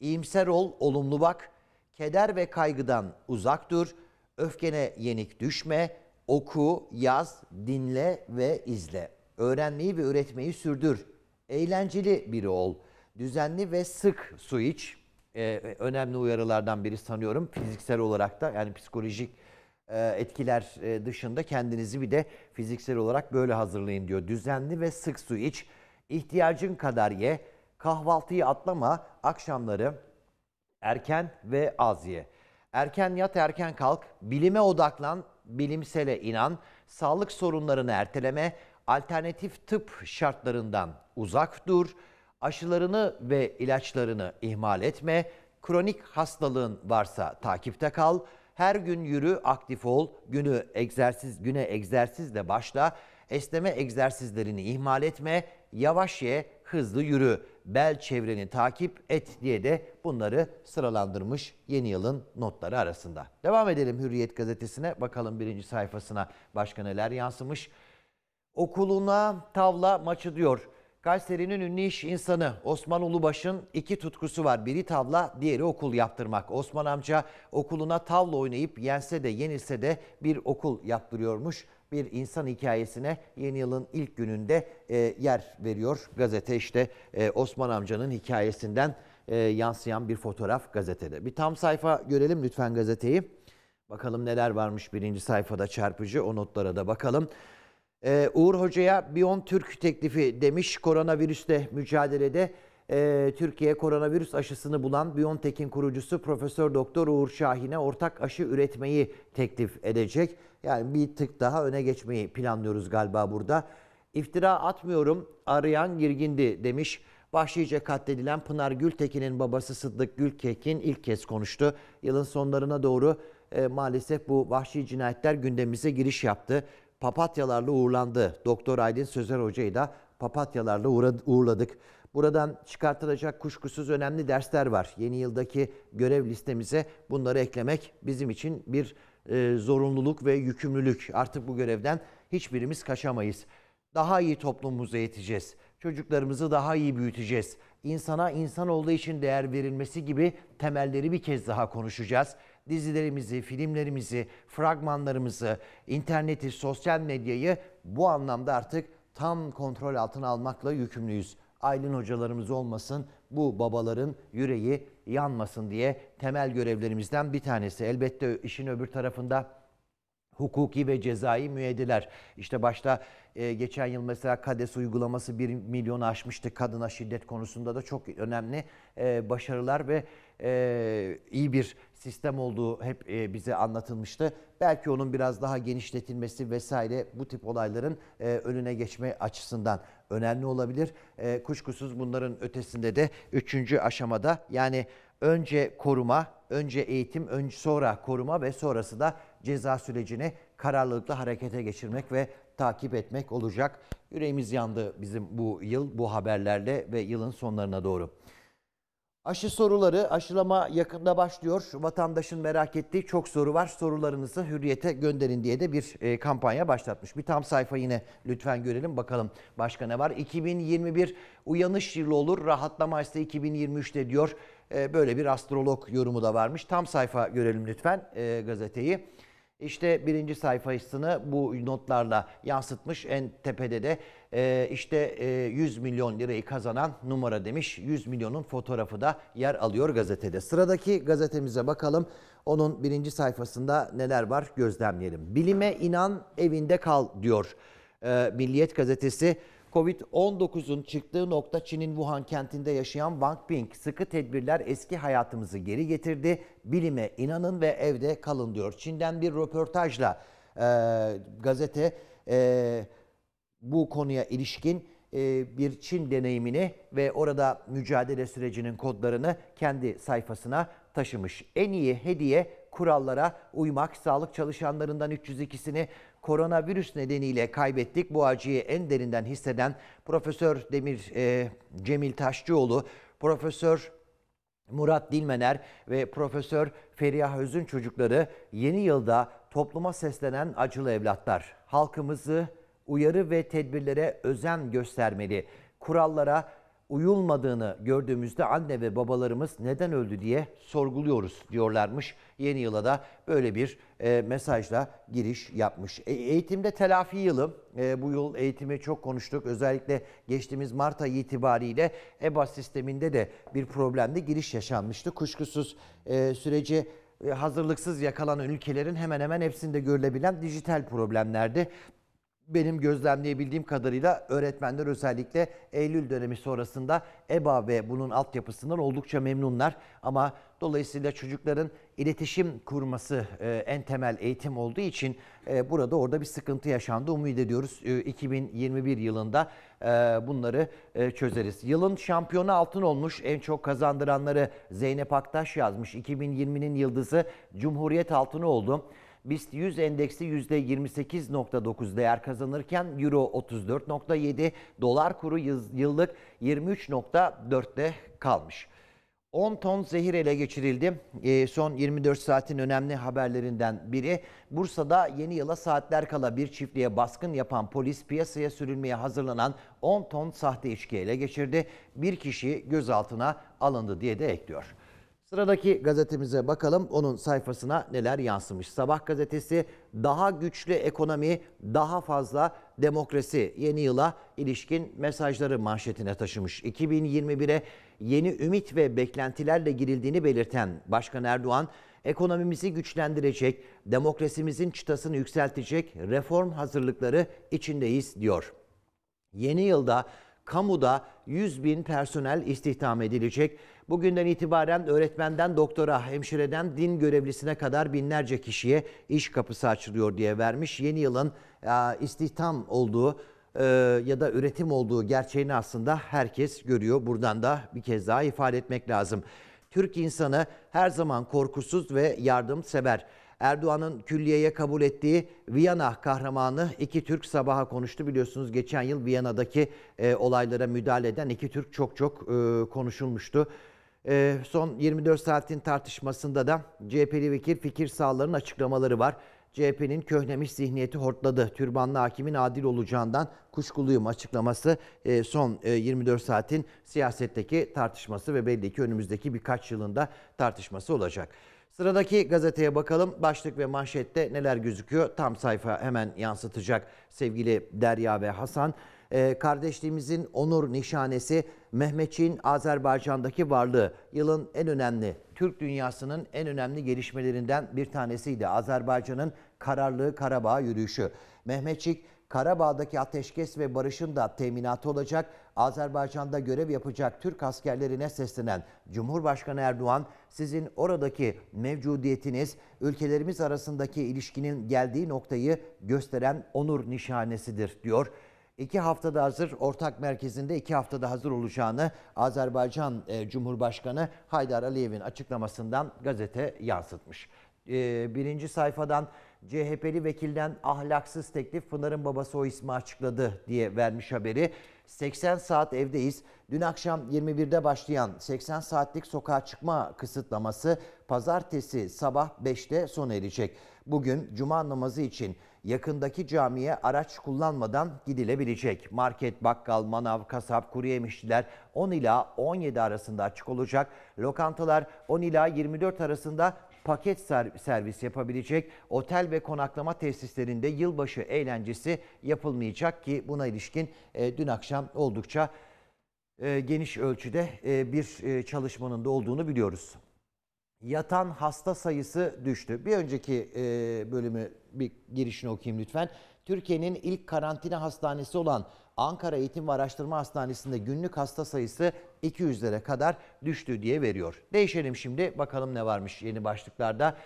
Speaker 1: İyimser ol, olumlu bak, keder ve kaygıdan uzak dur, öfkene yenik düşme, oku, yaz, dinle ve izle. Öğrenmeyi ve üretmeyi sürdür. Eğlenceli biri ol. Düzenli ve sık su iç. Ee, önemli uyarılardan biri sanıyorum. Fiziksel olarak da yani psikolojik e, etkiler e, dışında kendinizi bir de fiziksel olarak böyle hazırlayın diyor. Düzenli ve sık su iç. İhtiyacın kadar ye Kahvaltıyı atlama, akşamları erken ve az ye. Erken yat, erken kalk, bilime odaklan, bilimsele inan, sağlık sorunlarını erteleme, alternatif tıp şartlarından uzak dur, aşılarını ve ilaçlarını ihmal etme, kronik hastalığın varsa takipte kal, her gün yürü, aktif ol, günü egzersiz, güne egzersizle başla, esneme egzersizlerini ihmal etme, yavaş ye, hızlı yürü, bel çevreni takip et diye de bunları sıralandırmış yeni yılın notları arasında. Devam edelim Hürriyet gazetesine bakalım birinci sayfasına başka neler yansımış. Okuluna tavla maçı diyor. Kayseri'nin ünlü iş insanı Osman Ulubaş'ın iki tutkusu var. Biri tavla, diğeri okul yaptırmak. Osman amca okuluna tavla oynayıp yense de yenilse de bir okul yaptırıyormuş bir insan hikayesine yeni yılın ilk gününde e, yer veriyor. Gazete işte e, Osman amcanın hikayesinden e, yansıyan bir fotoğraf gazetede. Bir tam sayfa görelim lütfen gazeteyi. Bakalım neler varmış birinci sayfada çarpıcı o notlara da bakalım. Ee, Uğur Hoca'ya biyon Türk teklifi demiş koronavirüsle mücadelede e, Türkiye koronavirüs aşısını bulan BioNTech'in kurucusu Profesör Doktor Uğur Şahin'e ortak aşı üretmeyi teklif edecek. Yani bir tık daha öne geçmeyi planlıyoruz galiba burada. İftira atmıyorum, arayan girgindi demiş. Vahşice katledilen Pınar Gültekin'in babası Sıddık Gültekin ilk kez konuştu. Yılın sonlarına doğru e, maalesef bu vahşi cinayetler gündemimize giriş yaptı. Papatyalarla uğurlandı. Doktor Aydın Sözer Hoca'yı da papatyalarla uğurladık. Buradan çıkartılacak kuşkusuz önemli dersler var. Yeni yıldaki görev listemize bunları eklemek bizim için bir e, zorunluluk ve yükümlülük. Artık bu görevden hiçbirimiz kaçamayız. Daha iyi toplumumuza yeteceğiz. Çocuklarımızı daha iyi büyüteceğiz. İnsana insan olduğu için değer verilmesi gibi temelleri bir kez daha konuşacağız. Dizilerimizi, filmlerimizi, fragmanlarımızı, interneti, sosyal medyayı bu anlamda artık tam kontrol altına almakla yükümlüyüz. Aylin hocalarımız olmasın bu babaların yüreği yanmasın diye temel görevlerimizden bir tanesi. Elbette işin öbür tarafında hukuki ve cezai müeydiler. İşte başta e, geçen yıl mesela KADES uygulaması 1 milyon aşmıştı. Kadına şiddet konusunda da çok önemli e, başarılar ve e, iyi bir sistem olduğu hep e, bize anlatılmıştı. Belki onun biraz daha genişletilmesi vesaire bu tip olayların e, önüne geçme açısından önemli olabilir. E, kuşkusuz bunların ötesinde de üçüncü aşamada yani önce koruma, önce eğitim, önce sonra koruma ve sonrası da ceza sürecini kararlılıkla harekete geçirmek ve takip etmek olacak. Yüreğimiz yandı bizim bu yıl bu haberlerle ve yılın sonlarına doğru. Aşı soruları, aşılama yakında başlıyor. Vatandaşın merak ettiği çok soru var. Sorularınızı hürriyete gönderin diye de bir e, kampanya başlatmış. Bir tam sayfa yine lütfen görelim bakalım başka ne var. 2021 uyanış yılı olur, rahatlama ise 2023'te diyor. E, böyle bir astrolog yorumu da varmış. Tam sayfa görelim lütfen e, gazeteyi. İşte birinci sayfasını bu notlarla yansıtmış. En tepede de e, işte e, 100 milyon lirayı kazanan numara demiş. 100 milyonun fotoğrafı da yer alıyor gazetede. Sıradaki gazetemize bakalım. Onun birinci sayfasında neler var gözlemleyelim. Bilime inan evinde kal diyor e, Milliyet gazetesi. Covid-19'un çıktığı nokta Çin'in Wuhan kentinde yaşayan Wang Ping, sıkı tedbirler eski hayatımızı geri getirdi, bilime inanın ve evde kalın diyor. Çin'den bir röportajla e, gazete e, bu konuya ilişkin e, bir Çin deneyimini ve orada mücadele sürecinin kodlarını kendi sayfasına taşımış. En iyi hediye kurallara uymak, sağlık çalışanlarından 302'sini koronavirüs nedeniyle kaybettik. Bu acıyı en derinden hisseden Profesör Demir e, Cemil Taşçıoğlu, Profesör Murat Dilmener ve Profesör Feriha Öz'ün çocukları yeni yılda topluma seslenen acılı evlatlar. Halkımızı uyarı ve tedbirlere özen göstermeli. Kurallara uyulmadığını gördüğümüzde anne ve babalarımız neden öldü diye sorguluyoruz diyorlarmış. Yeni yıla da böyle bir e, mesajla giriş yapmış. E, eğitimde telafi yılı. E, bu yıl eğitimi çok konuştuk. Özellikle geçtiğimiz Mart ayı itibariyle EBA sisteminde de bir problemde giriş yaşanmıştı. Kuşkusuz e, süreci e, hazırlıksız yakalanan ülkelerin hemen hemen hepsinde görülebilen dijital problemlerdi benim gözlemleyebildiğim kadarıyla öğretmenler özellikle Eylül dönemi sonrasında EBA ve bunun altyapısından oldukça memnunlar. Ama dolayısıyla çocukların iletişim kurması e, en temel eğitim olduğu için e, burada orada bir sıkıntı yaşandı. Umut ediyoruz 2021 e, yılında bunları çözeriz. Yılın şampiyonu altın olmuş. En çok kazandıranları Zeynep Aktaş yazmış. 2020'nin yıldızı Cumhuriyet altını oldu. BIST 100 endeksi %28.9 değer kazanırken Euro 34.7, dolar kuru yıllık 23.4'te kalmış. 10 ton zehir ele geçirildi. Ee, son 24 saatin önemli haberlerinden biri. Bursa'da yeni yıla saatler kala bir çiftliğe baskın yapan polis piyasaya sürülmeye hazırlanan 10 ton sahte içki ele geçirdi. Bir kişi gözaltına alındı diye de ekliyor. Sıradaki gazetemize bakalım onun sayfasına neler yansımış. Sabah gazetesi daha güçlü ekonomi, daha fazla demokrasi yeni yıla ilişkin mesajları manşetine taşımış. 2021'e yeni ümit ve beklentilerle girildiğini belirten Başkan Erdoğan, ekonomimizi güçlendirecek, demokrasimizin çıtasını yükseltecek reform hazırlıkları içindeyiz diyor. Yeni yılda kamuda 100 bin personel istihdam edilecek Bugünden itibaren öğretmenden doktora, hemşireden din görevlisine kadar binlerce kişiye iş kapısı açılıyor diye vermiş. Yeni yılın e, istihdam olduğu e, ya da üretim olduğu gerçeğini aslında herkes görüyor. Buradan da bir kez daha ifade etmek lazım. Türk insanı her zaman korkusuz ve yardımsever. Erdoğan'ın külliyeye kabul ettiği Viyana kahramanı iki Türk sabaha konuştu. Biliyorsunuz geçen yıl Viyana'daki e, olaylara müdahale eden iki Türk çok çok e, konuşulmuştu e, son 24 saatin tartışmasında da CHP'li vekil Fikir Sağlar'ın açıklamaları var. CHP'nin köhnemiş zihniyeti hortladı. Türbanlı hakimin adil olacağından kuşkuluyum açıklaması e, son e, 24 saatin siyasetteki tartışması ve belli ki önümüzdeki birkaç yılında tartışması olacak. Sıradaki gazeteye bakalım. Başlık ve manşette neler gözüküyor? Tam sayfa hemen yansıtacak sevgili Derya ve Hasan. Ee, kardeşliğimizin onur nişanesi Mehmetçiğin Azerbaycan'daki varlığı yılın en önemli Türk dünyasının en önemli gelişmelerinden bir tanesiydi. Azerbaycan'ın kararlılığı Karabağ yürüyüşü. Mehmetçik Karabağ'daki ateşkes ve barışın da teminatı olacak. Azerbaycan'da görev yapacak Türk askerlerine seslenen Cumhurbaşkanı Erdoğan, sizin oradaki mevcudiyetiniz ülkelerimiz arasındaki ilişkinin geldiği noktayı gösteren onur nişanesidir diyor iki haftada hazır ortak merkezinde iki haftada hazır olacağını Azerbaycan e, Cumhurbaşkanı Haydar Aliyev'in açıklamasından gazete yansıtmış. E, birinci sayfadan CHP'li vekilden ahlaksız teklif Pınar'ın babası o ismi açıkladı diye vermiş haberi. 80 saat evdeyiz. Dün akşam 21'de başlayan 80 saatlik sokağa çıkma kısıtlaması pazartesi sabah 5'te sona erecek. Bugün cuma namazı için yakındaki camiye araç kullanmadan gidilebilecek. Market, bakkal, manav, kasap, kuru yemişçiler 10 ila 17 arasında açık olacak. Lokantalar 10 ila 24 arasında paket servis yapabilecek. Otel ve konaklama tesislerinde yılbaşı eğlencesi yapılmayacak ki buna ilişkin e, dün akşam oldukça e, geniş ölçüde e, bir çalışmanın da olduğunu biliyoruz yatan hasta sayısı düştü. Bir önceki e, bölümü bir girişini okuyayım lütfen. Türkiye'nin ilk karantina hastanesi olan Ankara Eğitim ve Araştırma Hastanesi'nde günlük hasta sayısı 200'lere kadar düştü diye veriyor. Değişelim şimdi bakalım ne varmış yeni başlıklarda.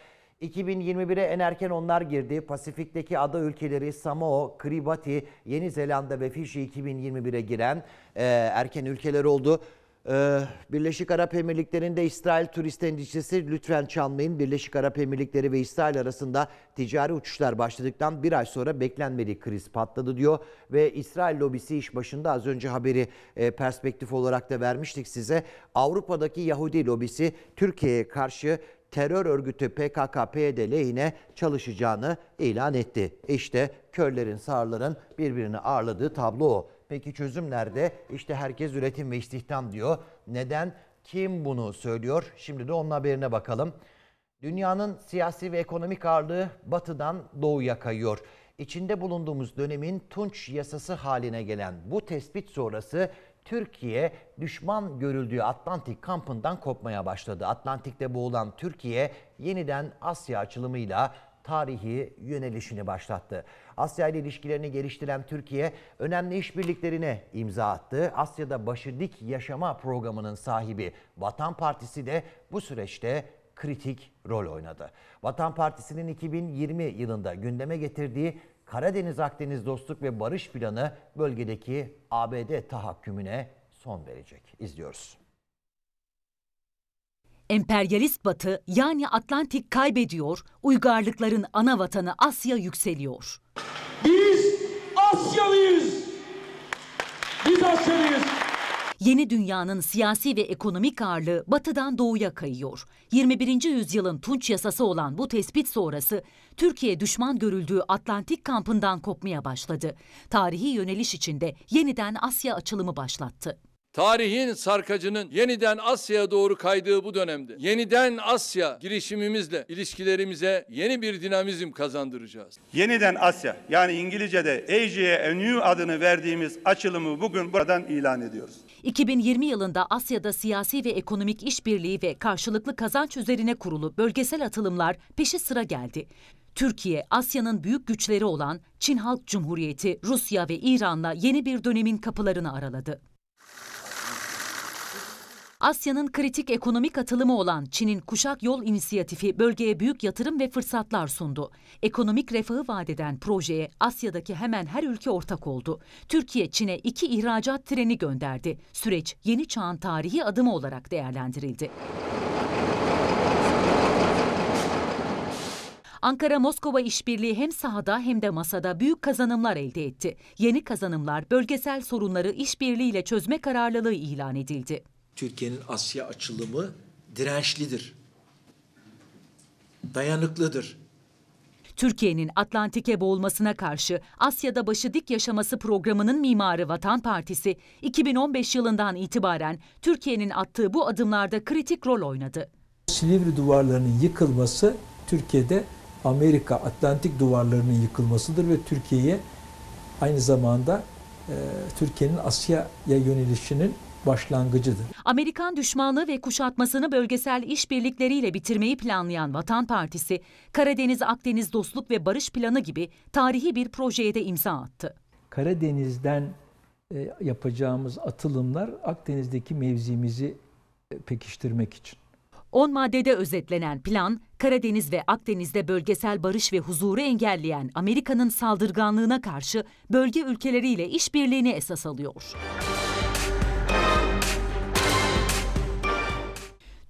Speaker 1: 2021'e en erken onlar girdi. Pasifik'teki ada ülkeleri Samoa, Kiribati, Yeni Zelanda ve Fiji 2021'e giren e, erken ülkeler oldu. Ee, Birleşik Arap Emirlikleri'nde İsrail turist endişesi lütfen çalmayın. Birleşik Arap Emirlikleri ve İsrail arasında ticari uçuşlar başladıktan bir ay sonra beklenmedik kriz patladı diyor. Ve İsrail lobisi iş başında az önce haberi e, perspektif olarak da vermiştik size. Avrupa'daki Yahudi lobisi Türkiye'ye karşı terör örgütü PKK-PYD lehine çalışacağını ilan etti. İşte körlerin sağırların birbirini ağırladığı tablo o. Peki çözüm nerede? İşte herkes üretim ve istihdam diyor. Neden? Kim bunu söylüyor? Şimdi de onun haberine bakalım. Dünyanın siyasi ve ekonomik ağırlığı batıdan doğuya kayıyor. İçinde bulunduğumuz dönemin Tunç yasası haline gelen bu tespit sonrası Türkiye düşman görüldüğü Atlantik kampından kopmaya başladı. Atlantik'te boğulan Türkiye yeniden Asya açılımıyla tarihi yönelişini başlattı. Asya ile ilişkilerini geliştiren Türkiye önemli işbirliklerine imza attı. Asya'da başı dik yaşama programının sahibi Vatan Partisi de bu süreçte kritik rol oynadı. Vatan Partisi'nin 2020 yılında gündeme getirdiği Karadeniz Akdeniz Dostluk ve Barış Planı bölgedeki ABD tahakkümüne son verecek. İzliyoruz.
Speaker 2: Emperyalist Batı yani Atlantik kaybediyor, uygarlıkların ana vatanı Asya yükseliyor. Biz Asyalıyız. Biz Asyalıyız. Yeni dünyanın siyasi ve ekonomik ağırlığı batıdan doğuya kayıyor. 21. yüzyılın tunç yasası olan bu tespit sonrası Türkiye düşman görüldüğü Atlantik kampından kopmaya başladı. Tarihi yöneliş içinde yeniden Asya açılımı başlattı.
Speaker 5: Tarihin sarkacının yeniden Asya'ya doğru kaydığı bu dönemde yeniden Asya girişimimizle ilişkilerimize yeni bir dinamizm kazandıracağız. Yeniden Asya yani İngilizce'de Asia'ya New adını verdiğimiz açılımı bugün buradan ilan ediyoruz.
Speaker 2: 2020 yılında Asya'da siyasi ve ekonomik işbirliği ve karşılıklı kazanç üzerine kurulu bölgesel atılımlar peşi sıra geldi. Türkiye, Asya'nın büyük güçleri olan Çin Halk Cumhuriyeti, Rusya ve İran'la yeni bir dönemin kapılarını araladı. Asya'nın kritik ekonomik atılımı olan Çin'in Kuşak Yol inisiyatifi bölgeye büyük yatırım ve fırsatlar sundu. Ekonomik refahı vadeden projeye Asya'daki hemen her ülke ortak oldu. Türkiye Çin'e iki ihracat treni gönderdi. Süreç yeni çağın tarihi adımı olarak değerlendirildi. Ankara-Moskova işbirliği hem sahada hem de masada büyük kazanımlar elde etti. Yeni kazanımlar bölgesel sorunları işbirliğiyle çözme kararlılığı ilan edildi.
Speaker 5: Türkiye'nin Asya açılımı dirençlidir. Dayanıklıdır.
Speaker 2: Türkiye'nin Atlantik'e boğulmasına karşı Asya'da başı dik yaşaması programının mimarı Vatan Partisi 2015 yılından itibaren Türkiye'nin attığı bu adımlarda kritik rol oynadı.
Speaker 5: Silivri duvarlarının yıkılması Türkiye'de Amerika Atlantik duvarlarının yıkılmasıdır ve Türkiye'ye aynı zamanda e, Türkiye'nin Asya'ya yönelişinin başlangıcıdır.
Speaker 2: Amerikan düşmanlığı ve kuşatmasını bölgesel işbirlikleriyle bitirmeyi planlayan Vatan Partisi, Karadeniz-Akdeniz Dostluk ve Barış Planı gibi tarihi bir projeye de imza attı.
Speaker 5: Karadeniz'den e, yapacağımız atılımlar Akdeniz'deki mevzimizi e, pekiştirmek için.
Speaker 2: 10 maddede özetlenen plan, Karadeniz ve Akdeniz'de bölgesel barış ve huzuru engelleyen Amerika'nın saldırganlığına karşı bölge ülkeleriyle işbirliğini esas alıyor.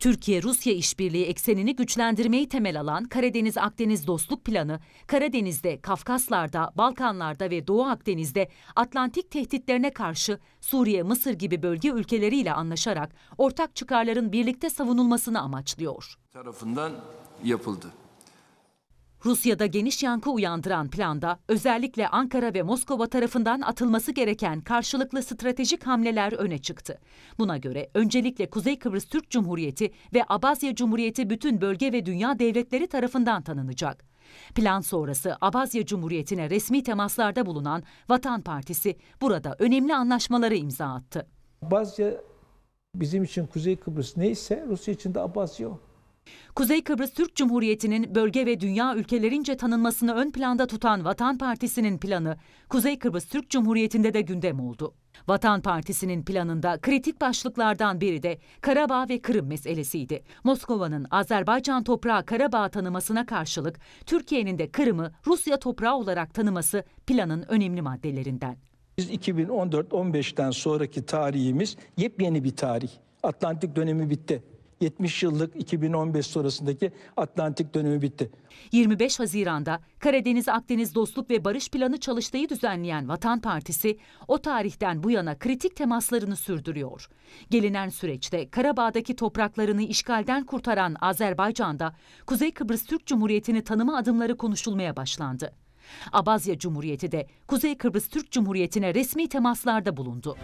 Speaker 2: Türkiye-Rusya işbirliği eksenini güçlendirmeyi temel alan Karadeniz-Akdeniz Dostluk Planı, Karadeniz'de, Kafkaslar'da, Balkanlar'da ve Doğu Akdeniz'de Atlantik tehditlerine karşı Suriye, Mısır gibi bölge ülkeleriyle anlaşarak ortak çıkarların birlikte savunulmasını amaçlıyor.
Speaker 5: tarafından yapıldı.
Speaker 2: Rusya'da geniş yankı uyandıran planda özellikle Ankara ve Moskova tarafından atılması gereken karşılıklı stratejik hamleler öne çıktı. Buna göre öncelikle Kuzey Kıbrıs Türk Cumhuriyeti ve Abazya Cumhuriyeti bütün bölge ve dünya devletleri tarafından tanınacak. Plan sonrası Abazya Cumhuriyeti'ne resmi temaslarda bulunan Vatan Partisi burada önemli anlaşmaları imza attı. Abazya
Speaker 5: bizim için Kuzey Kıbrıs neyse Rusya için de
Speaker 2: Abazya o. Kuzey Kıbrıs Türk Cumhuriyeti'nin bölge ve dünya ülkelerince tanınmasını ön planda tutan Vatan Partisi'nin planı Kuzey Kıbrıs Türk Cumhuriyeti'nde de gündem oldu. Vatan Partisi'nin planında kritik başlıklardan biri de Karabağ ve Kırım meselesiydi. Moskova'nın Azerbaycan toprağı Karabağ tanımasına karşılık Türkiye'nin de Kırım'ı Rusya toprağı olarak tanıması planın önemli maddelerinden.
Speaker 5: Biz 2014-15'ten sonraki tarihimiz yepyeni bir tarih. Atlantik dönemi bitti. 70 yıllık 2015 sonrasındaki Atlantik dönemi bitti.
Speaker 2: 25 Haziran'da Karadeniz-Akdeniz Dostluk ve Barış Planı çalıştayı düzenleyen Vatan Partisi o tarihten bu yana kritik temaslarını sürdürüyor. Gelinen süreçte Karabağ'daki topraklarını işgalden kurtaran Azerbaycan'da Kuzey Kıbrıs Türk Cumhuriyeti'ni tanıma adımları konuşulmaya başlandı. Abazya Cumhuriyeti de Kuzey Kıbrıs Türk Cumhuriyeti'ne resmi temaslarda bulundu.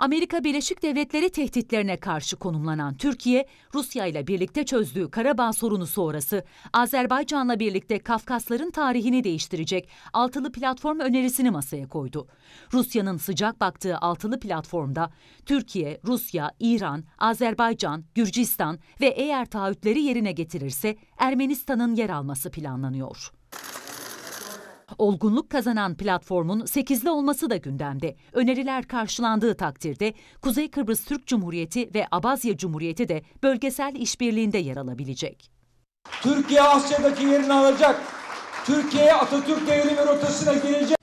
Speaker 2: Amerika Birleşik Devletleri tehditlerine karşı konumlanan Türkiye, Rusya ile birlikte çözdüğü Karabağ sorunu sonrası Azerbaycan'la birlikte Kafkasların tarihini değiştirecek altılı platform önerisini masaya koydu. Rusya'nın sıcak baktığı altılı platformda Türkiye, Rusya, İran, Azerbaycan, Gürcistan ve eğer taahhütleri yerine getirirse Ermenistan'ın yer alması planlanıyor. Olgunluk kazanan platformun 8'li olması da gündemde. Öneriler karşılandığı takdirde Kuzey Kıbrıs Türk Cumhuriyeti ve Abazya Cumhuriyeti de bölgesel işbirliğinde yer alabilecek.
Speaker 5: Türkiye Asya'daki yerini alacak. Türkiye Atatürk devrimi rotasına girecek.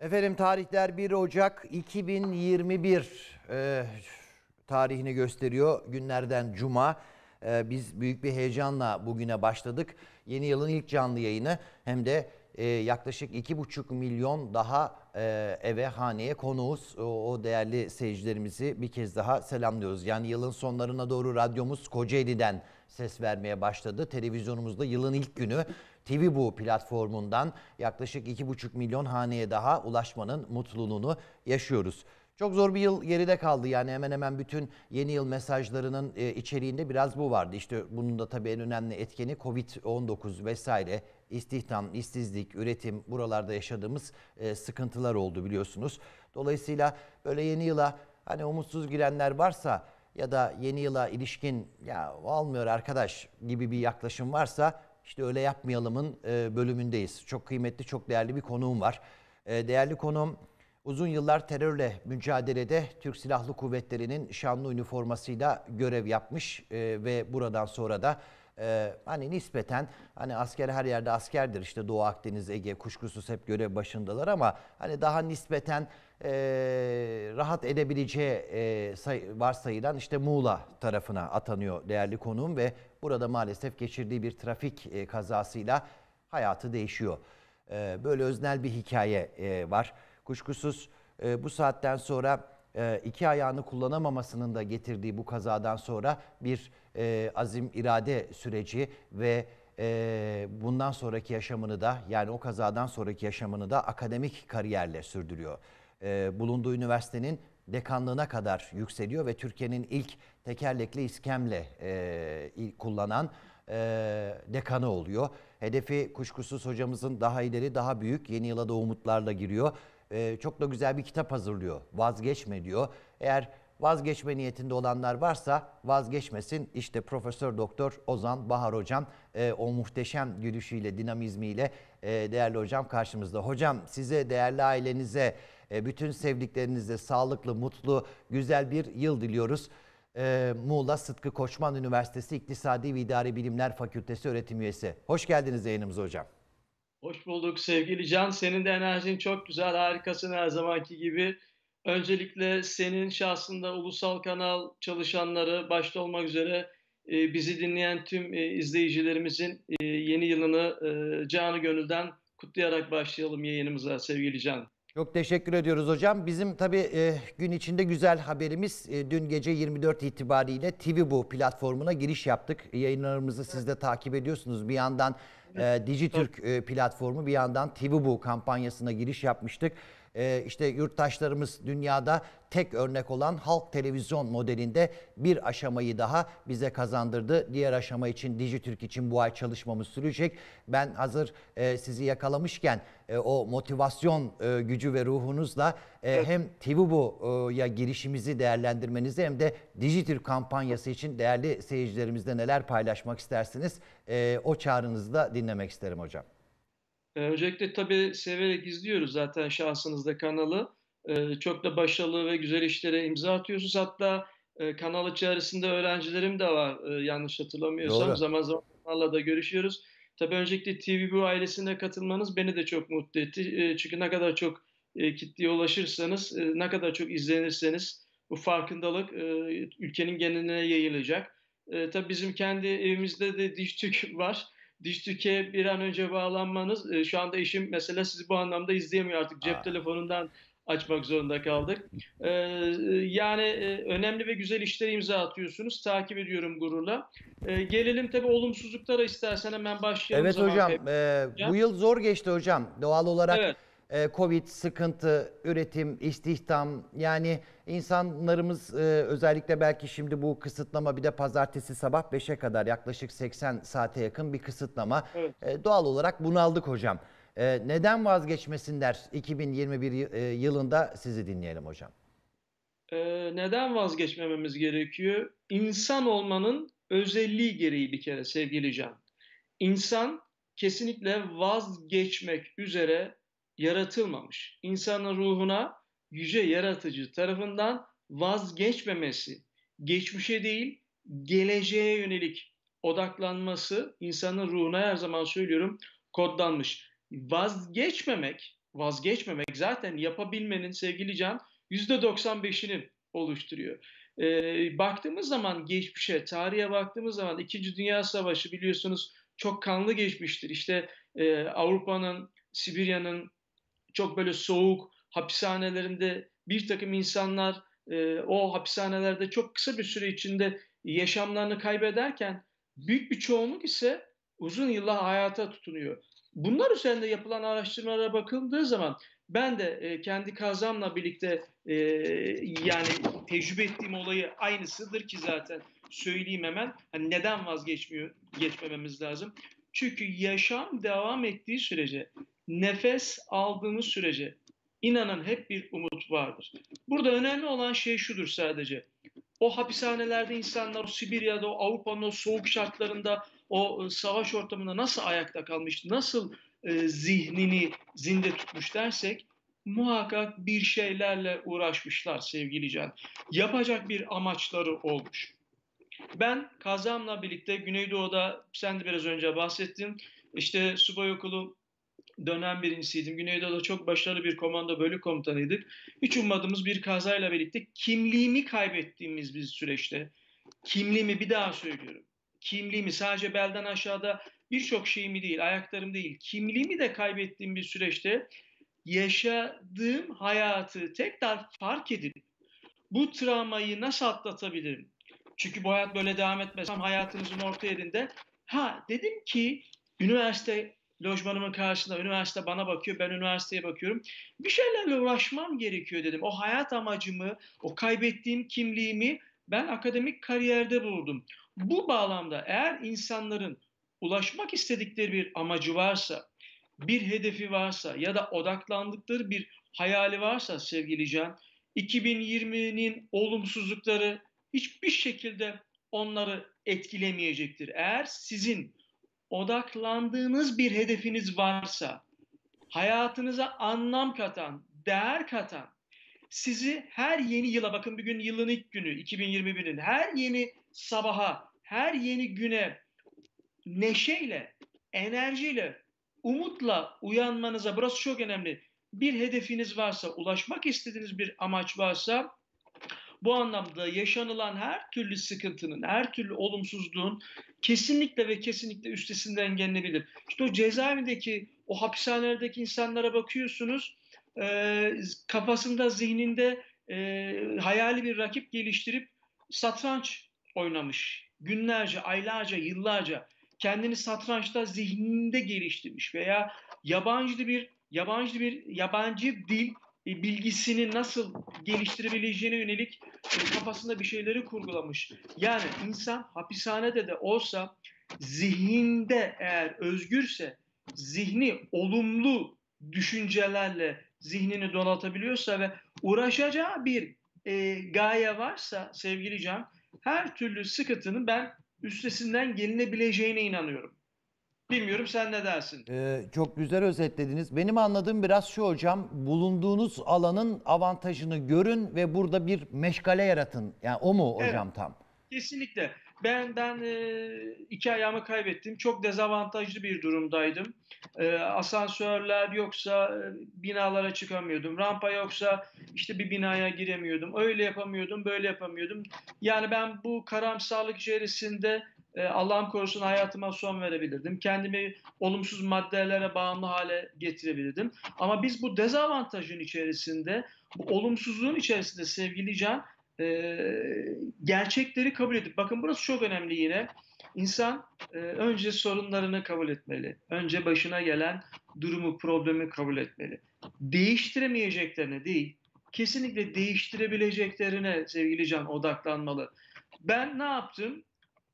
Speaker 1: Efendim tarihler 1 Ocak 2021 e, tarihini gösteriyor. Günlerden Cuma. E, biz büyük bir heyecanla bugüne başladık. Yeni yılın ilk canlı yayını hem de e, yaklaşık 2,5 milyon daha e, eve, haneye konuğuz. O, o değerli seyircilerimizi bir kez daha selamlıyoruz. Yani yılın sonlarına doğru radyomuz Kocaeli'den ses vermeye başladı. Televizyonumuzda yılın ilk günü TV Bu platformundan yaklaşık 2,5 milyon haneye daha ulaşmanın mutluluğunu yaşıyoruz. Çok zor bir yıl geride kaldı yani hemen hemen bütün yeni yıl mesajlarının e, içeriğinde biraz bu vardı. İşte bunun da tabii en önemli etkeni Covid-19 vesaire istihdam, işsizlik, üretim buralarda yaşadığımız e, sıkıntılar oldu biliyorsunuz. Dolayısıyla böyle yeni yıla hani umutsuz girenler varsa ya da yeni yıla ilişkin ya almıyor arkadaş gibi bir yaklaşım varsa işte öyle yapmayalımın e, bölümündeyiz. Çok kıymetli, çok değerli bir konuğum var. E, değerli konuğum uzun yıllar terörle mücadelede Türk Silahlı Kuvvetleri'nin şanlı üniformasıyla görev yapmış e, ve buradan sonra da hani nispeten hani asker her yerde askerdir işte Doğu Akdeniz Ege kuşkusuz hep görev başındalar ama hani daha nispeten e, rahat edebileceği e, say, varsayılan işte Muğla tarafına atanıyor değerli konuğum ve burada maalesef geçirdiği bir trafik e, kazasıyla hayatı değişiyor. E, böyle öznel bir hikaye e, var. Kuşkusuz e, bu saatten sonra e, iki ayağını kullanamamasının da getirdiği bu kazadan sonra bir e, azim irade süreci ve e, bundan sonraki yaşamını da yani o kazadan sonraki yaşamını da akademik kariyerle sürdürüyor e, bulunduğu üniversitenin dekanlığına kadar yükseliyor ve Türkiye'nin ilk tekerlekli iskemle e, kullanan e, dekanı oluyor. Hedefi kuşkusuz hocamızın daha ileri daha büyük yeni yıla da umutlarla giriyor. E, çok da güzel bir kitap hazırlıyor. Vazgeçme diyor. Eğer vazgeçme niyetinde olanlar varsa vazgeçmesin. İşte Profesör Doktor Ozan Bahar Hocam e, o muhteşem gülüşüyle, dinamizmiyle e, değerli hocam karşımızda. Hocam size, değerli ailenize, e, bütün sevdiklerinizle sağlıklı, mutlu, güzel bir yıl diliyoruz. E, Muğla Sıtkı Koçman Üniversitesi İktisadi ve İdari Bilimler Fakültesi öğretim üyesi. Hoş geldiniz yayınımıza hocam.
Speaker 4: Hoş bulduk sevgili Can. Senin de enerjin çok güzel, harikasın her zamanki gibi. Öncelikle senin şahsında ulusal kanal çalışanları başta olmak üzere e, bizi dinleyen tüm izleyicilerimizin yeni yılını canı gönülden kutlayarak başlayalım yayınımıza sevgili Can.
Speaker 1: Çok teşekkür ediyoruz hocam. Bizim tabii e, gün içinde güzel haberimiz e, dün gece 24 itibariyle TV Bu platformuna giriş yaptık. Yayınlarımızı siz de takip ediyorsunuz. Bir yandan e, Dijitürk e, platformu bir yandan TV Bu kampanyasına giriş yapmıştık e, işte yurttaşlarımız dünyada tek örnek olan halk televizyon modelinde bir aşamayı daha bize kazandırdı. Diğer aşama için Dijitürk için bu ay çalışmamız sürecek. Ben hazır e, sizi yakalamışken e, o motivasyon e, gücü ve ruhunuzla e, evet. hem TVBU'ya girişimizi değerlendirmenizi hem de Dijitürk kampanyası için değerli seyircilerimizle neler paylaşmak istersiniz? o çağrınızı da dinlemek isterim hocam.
Speaker 4: E, ee, öncelikle tabii severek izliyoruz zaten şahsınızda kanalı. E, çok da başarılı ve güzel işlere imza atıyorsunuz. Hatta e, kanal içerisinde öğrencilerim de var e, yanlış hatırlamıyorsam. Doğru. Zaman zaman onlarla da görüşüyoruz. Tabii öncelikle TVB ailesine katılmanız beni de çok mutlu etti. E, çünkü ne kadar çok e, kitleye ulaşırsanız, e, ne kadar çok izlenirseniz bu farkındalık e, ülkenin geneline yayılacak. E, tabii bizim kendi evimizde de diş var diş bir an önce bağlanmanız. E, şu anda işim mesela sizi bu anlamda izleyemiyor artık cep Aa. telefonundan açmak zorunda kaldık. Ee, yani e, önemli ve güzel işlere imza atıyorsunuz. Takip ediyorum gururla. Ee, gelelim tabii olumsuzluklara istersen hemen başlayalım. Evet hocam
Speaker 1: e, bu yıl zor geçti hocam. Doğal olarak evet e, Covid sıkıntı, üretim, istihdam yani insanlarımız e, özellikle belki şimdi bu kısıtlama bir de pazartesi sabah 5'e kadar yaklaşık 80 saate yakın bir kısıtlama. Evet. Ee, doğal olarak bunaldık hocam. E, neden vazgeçmesinler 2021 e, yılında sizi dinleyelim hocam.
Speaker 4: neden vazgeçmememiz gerekiyor? İnsan olmanın özelliği gereği bir kere sevgili Can. İnsan kesinlikle vazgeçmek üzere yaratılmamış. İnsanın ruhuna yüce yaratıcı tarafından vazgeçmemesi, geçmişe değil geleceğe yönelik odaklanması insanın ruhuna her zaman söylüyorum kodlanmış. Vazgeçmemek, vazgeçmemek zaten yapabilmenin sevgili Can %95'ini oluşturuyor. Ee, baktığımız zaman geçmişe, tarihe baktığımız zaman İkinci Dünya Savaşı biliyorsunuz çok kanlı geçmiştir. İşte e, Avrupa'nın, Sibirya'nın, çok böyle soğuk hapishanelerinde bir takım insanlar e, o hapishanelerde çok kısa bir süre içinde yaşamlarını kaybederken büyük bir çoğunluk ise uzun yıllar hayata tutunuyor. Bunlar üzerinde yapılan araştırmalara bakıldığı zaman ben de e, kendi kazamla birlikte e, yani tecrübe ettiğim olayı aynısıdır ki zaten söyleyeyim hemen. Hani neden vazgeçmiyor geçmememiz lazım? Çünkü yaşam devam ettiği sürece nefes aldığımız sürece inanan hep bir umut vardır. Burada önemli olan şey şudur sadece. O hapishanelerde insanlar Sibirya'da, o Avrupa'nın o soğuk şartlarında, o e, savaş ortamında nasıl ayakta kalmış, nasıl e, zihnini zinde tutmuş dersek muhakkak bir şeylerle uğraşmışlar sevgili Can. Yapacak bir amaçları olmuş. Ben kazamla birlikte Güneydoğu'da, sen de biraz önce bahsettin, işte subay okulu dönem birincisiydim. Güneydoğu'da çok başarılı bir komando bölük komutanıydık. Hiç ummadığımız bir kazayla birlikte kimliğimi kaybettiğimiz bir süreçte, kimliğimi bir daha söylüyorum. Kimliğimi sadece belden aşağıda birçok şeyimi değil, ayaklarım değil, kimliğimi de kaybettiğim bir süreçte yaşadığım hayatı tekrar fark edip bu travmayı nasıl atlatabilirim? Çünkü bu hayat böyle devam etmez. hayatımızın orta yerinde. Ha dedim ki üniversite lojmanımın karşısında üniversite bana bakıyor, ben üniversiteye bakıyorum. Bir şeylerle uğraşmam gerekiyor dedim. O hayat amacımı, o kaybettiğim kimliğimi ben akademik kariyerde buldum. Bu bağlamda eğer insanların ulaşmak istedikleri bir amacı varsa, bir hedefi varsa ya da odaklandıkları bir hayali varsa sevgili Can, 2020'nin olumsuzlukları hiçbir şekilde onları etkilemeyecektir. Eğer sizin odaklandığınız bir hedefiniz varsa, hayatınıza anlam katan, değer katan, sizi her yeni yıla, bakın bir gün yılın ilk günü 2021'in, her yeni sabaha, her yeni güne neşeyle, enerjiyle, umutla uyanmanıza, burası çok önemli, bir hedefiniz varsa, ulaşmak istediğiniz bir amaç varsa, bu anlamda yaşanılan her türlü sıkıntının, her türlü olumsuzluğun kesinlikle ve kesinlikle üstesinden gelinebilir. İşte o cezaevindeki, o hapishanelerdeki insanlara bakıyorsunuz, e, kafasında, zihninde e, hayali bir rakip geliştirip satranç oynamış. Günlerce, aylarca, yıllarca kendini satrançta zihninde geliştirmiş veya yabancı bir yabancı bir yabancı dil e, bilgisini nasıl geliştirebileceğine yönelik kafasında bir şeyleri kurgulamış. Yani insan hapishanede de olsa zihinde eğer özgürse zihni olumlu düşüncelerle zihnini donatabiliyorsa ve uğraşacağı bir e, gaye varsa sevgili Can her türlü sıkıntının ben üstesinden gelinebileceğine inanıyorum. Bilmiyorum sen ne dersin?
Speaker 1: Ee, çok güzel özetlediniz. Benim anladığım biraz şu hocam. Bulunduğunuz alanın avantajını görün ve burada bir meşgale yaratın. Yani o mu hocam evet, tam?
Speaker 4: Kesinlikle. Ben, ben e, iki ayağımı kaybettim. Çok dezavantajlı bir durumdaydım. E, asansörler yoksa e, binalara çıkamıyordum. Rampa yoksa işte bir binaya giremiyordum. Öyle yapamıyordum, böyle yapamıyordum. Yani ben bu karamsarlık içerisinde ee, Allah'ım korusun hayatıma son verebilirdim. Kendimi olumsuz maddelere bağımlı hale getirebilirdim. Ama biz bu dezavantajın içerisinde, bu olumsuzluğun içerisinde sevgili Can, e, gerçekleri kabul edip, bakın burası çok önemli yine, İnsan e, önce sorunlarını kabul etmeli. Önce başına gelen durumu, problemi kabul etmeli. Değiştiremeyeceklerine değil, kesinlikle değiştirebileceklerine sevgili Can odaklanmalı. Ben ne yaptım?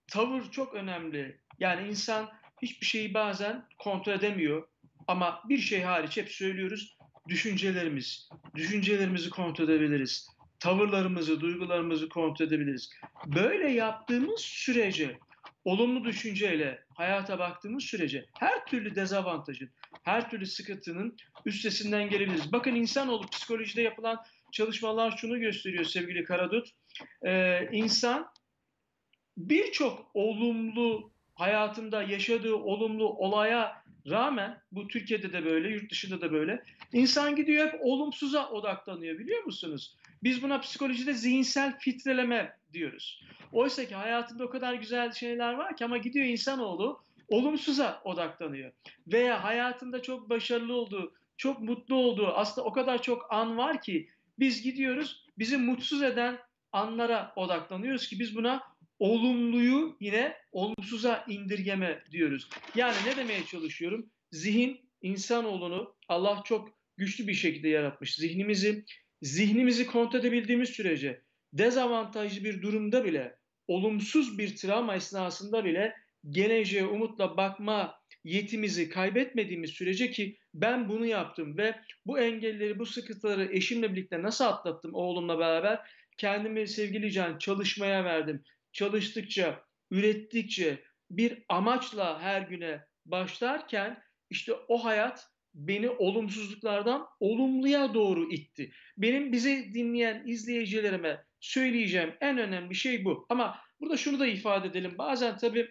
Speaker 4: tavır çok önemli. Yani insan hiçbir şeyi bazen kontrol edemiyor. Ama bir şey hariç hep söylüyoruz. Düşüncelerimiz. Düşüncelerimizi kontrol edebiliriz. Tavırlarımızı, duygularımızı kontrol edebiliriz. Böyle yaptığımız sürece olumlu düşünceyle hayata baktığımız sürece her türlü dezavantajın, her türlü sıkıntının üstesinden gelebiliriz. Bakın insan olup psikolojide yapılan çalışmalar şunu gösteriyor sevgili Karadut. Ee, insan birçok olumlu hayatında yaşadığı olumlu olaya rağmen bu Türkiye'de de böyle, yurt dışında da böyle. insan gidiyor hep olumsuza odaklanıyor biliyor musunuz? Biz buna psikolojide zihinsel filtreleme diyoruz. Oysa ki hayatında o kadar güzel şeyler var ki ama gidiyor insanoğlu olumsuza odaklanıyor. Veya hayatında çok başarılı olduğu, çok mutlu olduğu aslında o kadar çok an var ki biz gidiyoruz bizi mutsuz eden anlara odaklanıyoruz ki biz buna olumluyu yine olumsuza indirgeme diyoruz. Yani ne demeye çalışıyorum? Zihin insanoğlunu Allah çok güçlü bir şekilde yaratmış. Zihnimizi zihnimizi kontrol edebildiğimiz sürece dezavantajlı bir durumda bile olumsuz bir travma esnasında bile geleceğe umutla bakma yetimizi kaybetmediğimiz sürece ki ben bunu yaptım ve bu engelleri, bu sıkıntıları eşimle birlikte nasıl atlattım oğlumla beraber kendimi sevgili Can çalışmaya verdim çalıştıkça, ürettikçe, bir amaçla her güne başlarken işte o hayat beni olumsuzluklardan olumluya doğru itti. Benim bizi dinleyen izleyicilerime söyleyeceğim en önemli şey bu. Ama burada şunu da ifade edelim. Bazen tabii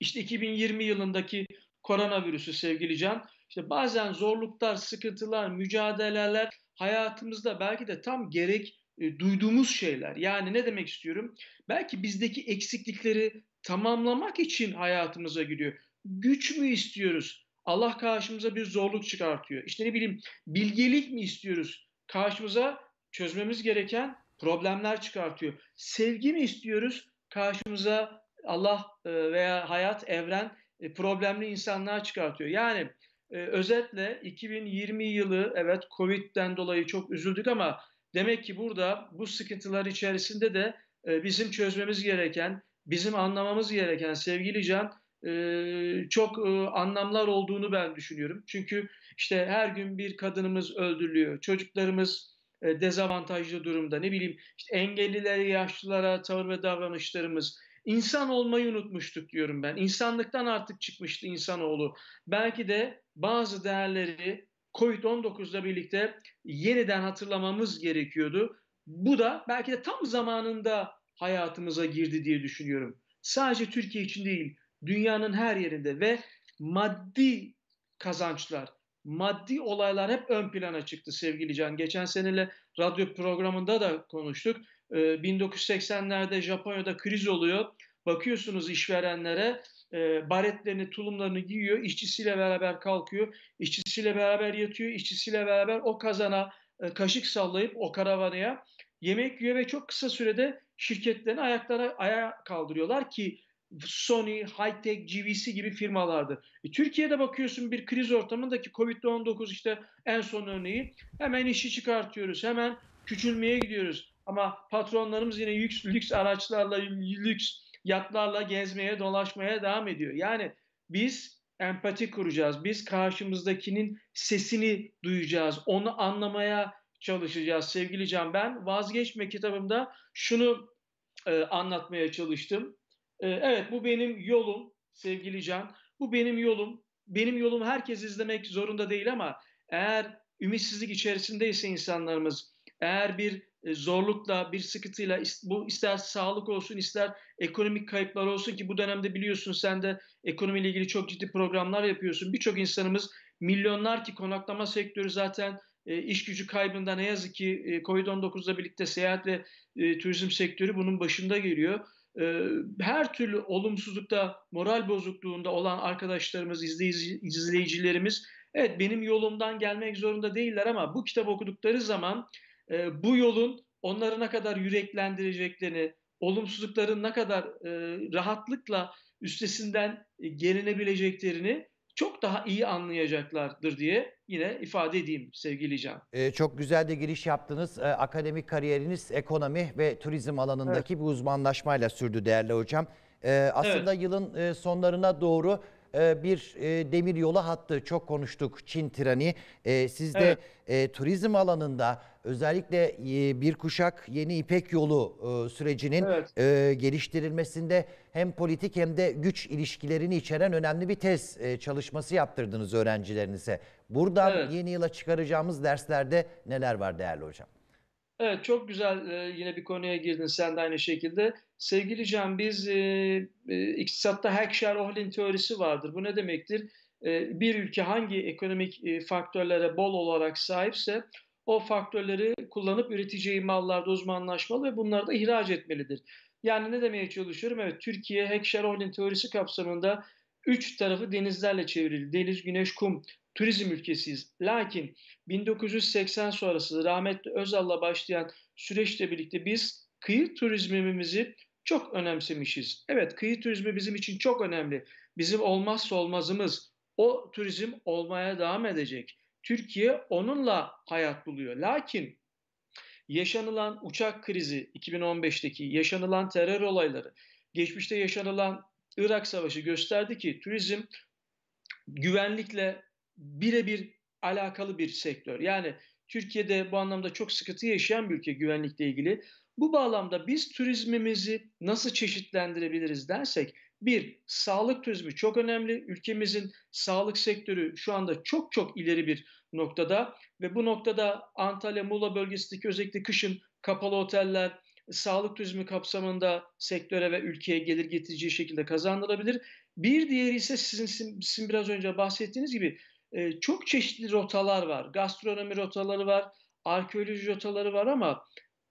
Speaker 4: işte 2020 yılındaki koronavirüsü sevgili Can, İşte bazen zorluklar, sıkıntılar, mücadeleler hayatımızda belki de tam gerek e, duyduğumuz şeyler. Yani ne demek istiyorum? Belki bizdeki eksiklikleri tamamlamak için hayatımıza giriyor. Güç mü istiyoruz? Allah karşımıza bir zorluk çıkartıyor. İşte ne bileyim bilgelik mi istiyoruz? Karşımıza çözmemiz gereken problemler çıkartıyor. Sevgi mi istiyoruz? Karşımıza Allah e, veya hayat, evren e, problemli insanlar çıkartıyor. Yani özetle 2020 yılı evet Covid'den dolayı çok üzüldük ama Demek ki burada bu sıkıntılar içerisinde de e, bizim çözmemiz gereken, bizim anlamamız gereken sevgili Can e, çok e, anlamlar olduğunu ben düşünüyorum. Çünkü işte her gün bir kadınımız öldürülüyor, çocuklarımız e, dezavantajlı durumda, ne bileyim işte engellilere, yaşlılara tavır ve davranışlarımız, İnsan olmayı unutmuştuk diyorum ben. İnsanlıktan artık çıkmıştı insanoğlu. Belki de bazı değerleri, Covid-19'la birlikte yeniden hatırlamamız gerekiyordu. Bu da belki de tam zamanında hayatımıza girdi diye düşünüyorum. Sadece Türkiye için değil, dünyanın her yerinde ve maddi kazançlar, maddi olaylar hep ön plana çıktı sevgili Can. Geçen seneyle radyo programında da konuştuk. 1980'lerde ee, Japonya'da kriz oluyor. Bakıyorsunuz işverenlere e, baretlerini, tulumlarını giyiyor, işçisiyle beraber kalkıyor, işçisiyle beraber yatıyor, işçisiyle beraber o kazana e, kaşık sallayıp o karavanaya yemek yiyor ve çok kısa sürede şirketlerini ayaklara ayağa kaldırıyorlar ki Sony, Hightech, GVC gibi firmalardı. E, Türkiye'de bakıyorsun bir kriz ortamındaki Covid-19 işte en son örneği. Hemen işi çıkartıyoruz, hemen küçülmeye gidiyoruz. Ama patronlarımız yine lüks, lüks araçlarla, lüks yatlarla gezmeye, dolaşmaya devam ediyor. Yani biz empati kuracağız. Biz karşımızdakinin sesini duyacağız. Onu anlamaya çalışacağız sevgili Can. Ben vazgeçme kitabımda şunu e, anlatmaya çalıştım. E, evet bu benim yolum sevgili Can. Bu benim yolum. Benim yolum herkes izlemek zorunda değil ama eğer ümitsizlik içerisindeyse insanlarımız eğer bir e, zorlukla, bir sıkıntıyla bu ister sağlık olsun ister ekonomik kayıplar olsun ki bu dönemde biliyorsun sen de ekonomiyle ilgili çok ciddi programlar yapıyorsun. Birçok insanımız milyonlar ki konaklama sektörü zaten e, iş gücü kaybında ne yazık ki e, Covid-19'la birlikte seyahat ve e, turizm sektörü bunun başında geliyor. E, her türlü olumsuzlukta, moral bozukluğunda olan arkadaşlarımız, izleyicilerimiz evet benim yolumdan gelmek zorunda değiller ama bu kitabı okudukları zaman e, bu yolun onları ne kadar yüreklendireceklerini, olumsuzlukların ne kadar e, rahatlıkla üstesinden e, gelinebileceklerini çok daha iyi anlayacaklardır diye yine ifade edeyim sevgili Can.
Speaker 1: Ee, çok güzel de giriş yaptınız. Ee, akademik kariyeriniz ekonomi ve turizm alanındaki evet. bir uzmanlaşmayla sürdü değerli hocam. Ee, aslında evet. yılın e, sonlarına doğru e, bir e, demir yolu hattı çok konuştuk Çin treni. E, siz de evet. turizm alanında özellikle bir kuşak yeni İpek yolu sürecinin evet. geliştirilmesinde hem politik hem de güç ilişkilerini içeren önemli bir tez çalışması yaptırdınız öğrencilerinize. Buradan evet. yeni yıla çıkaracağımız derslerde neler var değerli hocam?
Speaker 4: Evet çok güzel yine bir konuya girdin sen de aynı şekilde. Sevgili Can biz e, e, iktisatta Heckschel Ohlin teorisi vardır. Bu ne demektir? E, bir ülke hangi ekonomik e, faktörlere bol olarak sahipse o faktörleri kullanıp üreteceği mallarda uzmanlaşmalı ve bunları da ihraç etmelidir. Yani ne demeye çalışıyorum? Evet Türkiye Heckschel Ohlin teorisi kapsamında üç tarafı denizlerle çevrili. Deniz, güneş, kum turizm ülkesiyiz. Lakin 1980 sonrası rahmetli Özal'la başlayan süreçle birlikte biz kıyı turizmimizi çok önemsemişiz. Evet kıyı turizmi bizim için çok önemli. Bizim olmazsa olmazımız. O turizm olmaya devam edecek. Türkiye onunla hayat buluyor. Lakin yaşanılan uçak krizi 2015'teki yaşanılan terör olayları, geçmişte yaşanılan Irak Savaşı gösterdi ki turizm güvenlikle birebir alakalı bir sektör. Yani Türkiye'de bu anlamda çok sıkıntı yaşayan bir ülke güvenlikle ilgili. Bu bağlamda biz turizmimizi nasıl çeşitlendirebiliriz dersek bir, sağlık turizmi çok önemli. Ülkemizin sağlık sektörü şu anda çok çok ileri bir noktada ve bu noktada Antalya, Muğla bölgesindeki özellikle kışın kapalı oteller, sağlık turizmi kapsamında sektöre ve ülkeye gelir getireceği şekilde kazandırabilir. Bir diğeri ise sizin, sizin biraz önce bahsettiğiniz gibi e, çok çeşitli rotalar var. Gastronomi rotaları var, arkeoloji rotaları var ama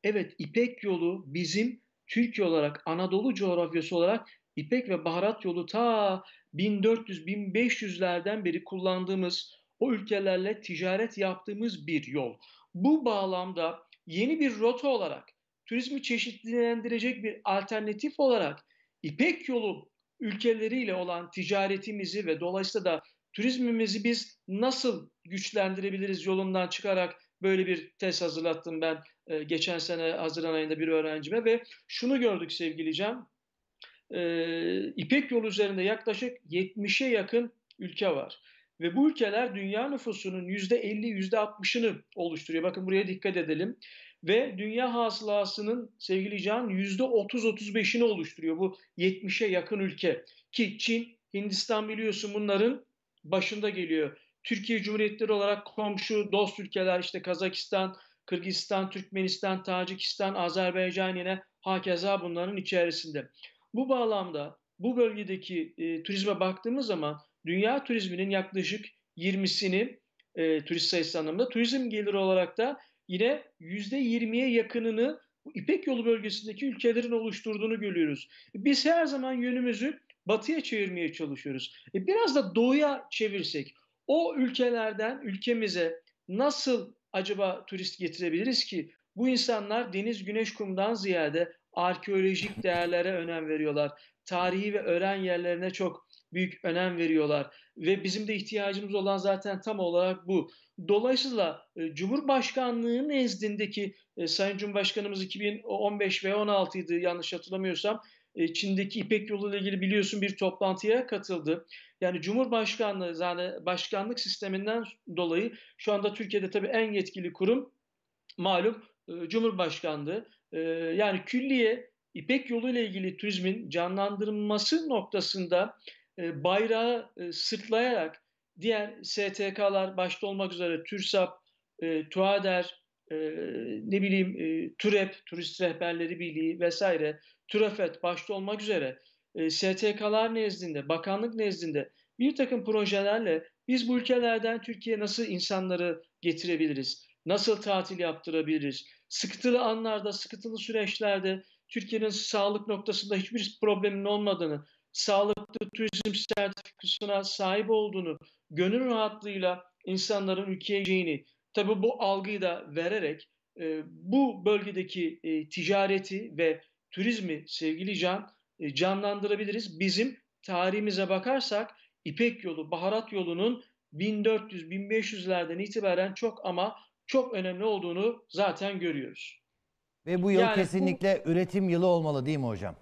Speaker 4: Evet İpek yolu bizim Türkiye olarak Anadolu coğrafyası olarak İpek ve baharat yolu ta 1400-1500'lerden beri kullandığımız o ülkelerle ticaret yaptığımız bir yol. Bu bağlamda yeni bir rota olarak turizmi çeşitlendirecek bir alternatif olarak İpek yolu ülkeleriyle olan ticaretimizi ve dolayısıyla da turizmimizi biz nasıl güçlendirebiliriz yolundan çıkarak böyle bir test hazırlattım ben e, geçen sene Haziran ayında bir öğrencime ve şunu gördük sevgili Can. E, İpek yolu üzerinde yaklaşık 70'e yakın ülke var. Ve bu ülkeler dünya nüfusunun %50, %60'ını oluşturuyor. Bakın buraya dikkat edelim. Ve dünya hasılasının sevgili Can %30-35'ini oluşturuyor bu 70'e yakın ülke. Ki Çin, Hindistan biliyorsun bunların başında geliyor. Türkiye Cumhuriyetleri olarak komşu, dost ülkeler işte Kazakistan, Kırgızistan, Türkmenistan, Tacikistan, Azerbaycan yine hakeza bunların içerisinde. Bu bağlamda bu bölgedeki e, turizme baktığımız zaman dünya turizminin yaklaşık 20'sini e, turist sayısı anlamında turizm geliri olarak da yine %20'ye yakınını İpek yolu bölgesindeki ülkelerin oluşturduğunu görüyoruz. Biz her zaman yönümüzü batıya çevirmeye çalışıyoruz. E, biraz da doğuya çevirsek o ülkelerden ülkemize nasıl acaba turist getirebiliriz ki bu insanlar deniz, güneş, kumdan ziyade arkeolojik değerlere önem veriyorlar. Tarihi ve öğren yerlerine çok büyük önem veriyorlar ve bizim de ihtiyacımız olan zaten tam olarak bu. Dolayısıyla e, Cumhurbaşkanlığı nezdindeki e, Sayın Cumhurbaşkanımız 2015 ve 16 idi yanlış hatırlamıyorsam e, Çin'deki İpek Yolu ile ilgili biliyorsun bir toplantıya katıldı. Yani Cumhurbaşkanlığı yani başkanlık sisteminden dolayı şu anda Türkiye'de tabii en yetkili kurum malum e, Cumhurbaşkanlığı. E, yani külliye İpek Yolu ile ilgili turizmin canlandırılması noktasında bayrağı sırtlayarak diğer STK'lar başta olmak üzere TÜRSAP, TUADER, ne bileyim TÜREP, Turist Rehberleri Birliği vesaire TÜRAFET başta olmak üzere e, STK'lar nezdinde, bakanlık nezdinde bir takım projelerle biz bu ülkelerden Türkiye nasıl insanları getirebiliriz? Nasıl tatil yaptırabiliriz? Sıkıntılı anlarda, sıkıntılı süreçlerde Türkiye'nin sağlık noktasında hiçbir problemin olmadığını, sağlıklı turizm sertifikasına sahip olduğunu, gönül rahatlığıyla insanların ülkeye geleceğini, tabi bu algıyı da vererek e, bu bölgedeki e, ticareti ve turizmi sevgili Can e, canlandırabiliriz. Bizim tarihimize bakarsak İpek yolu, baharat yolunun 1400-1500'lerden itibaren çok ama çok önemli olduğunu zaten görüyoruz.
Speaker 1: Ve bu yıl yani kesinlikle bu, üretim yılı olmalı değil mi hocam?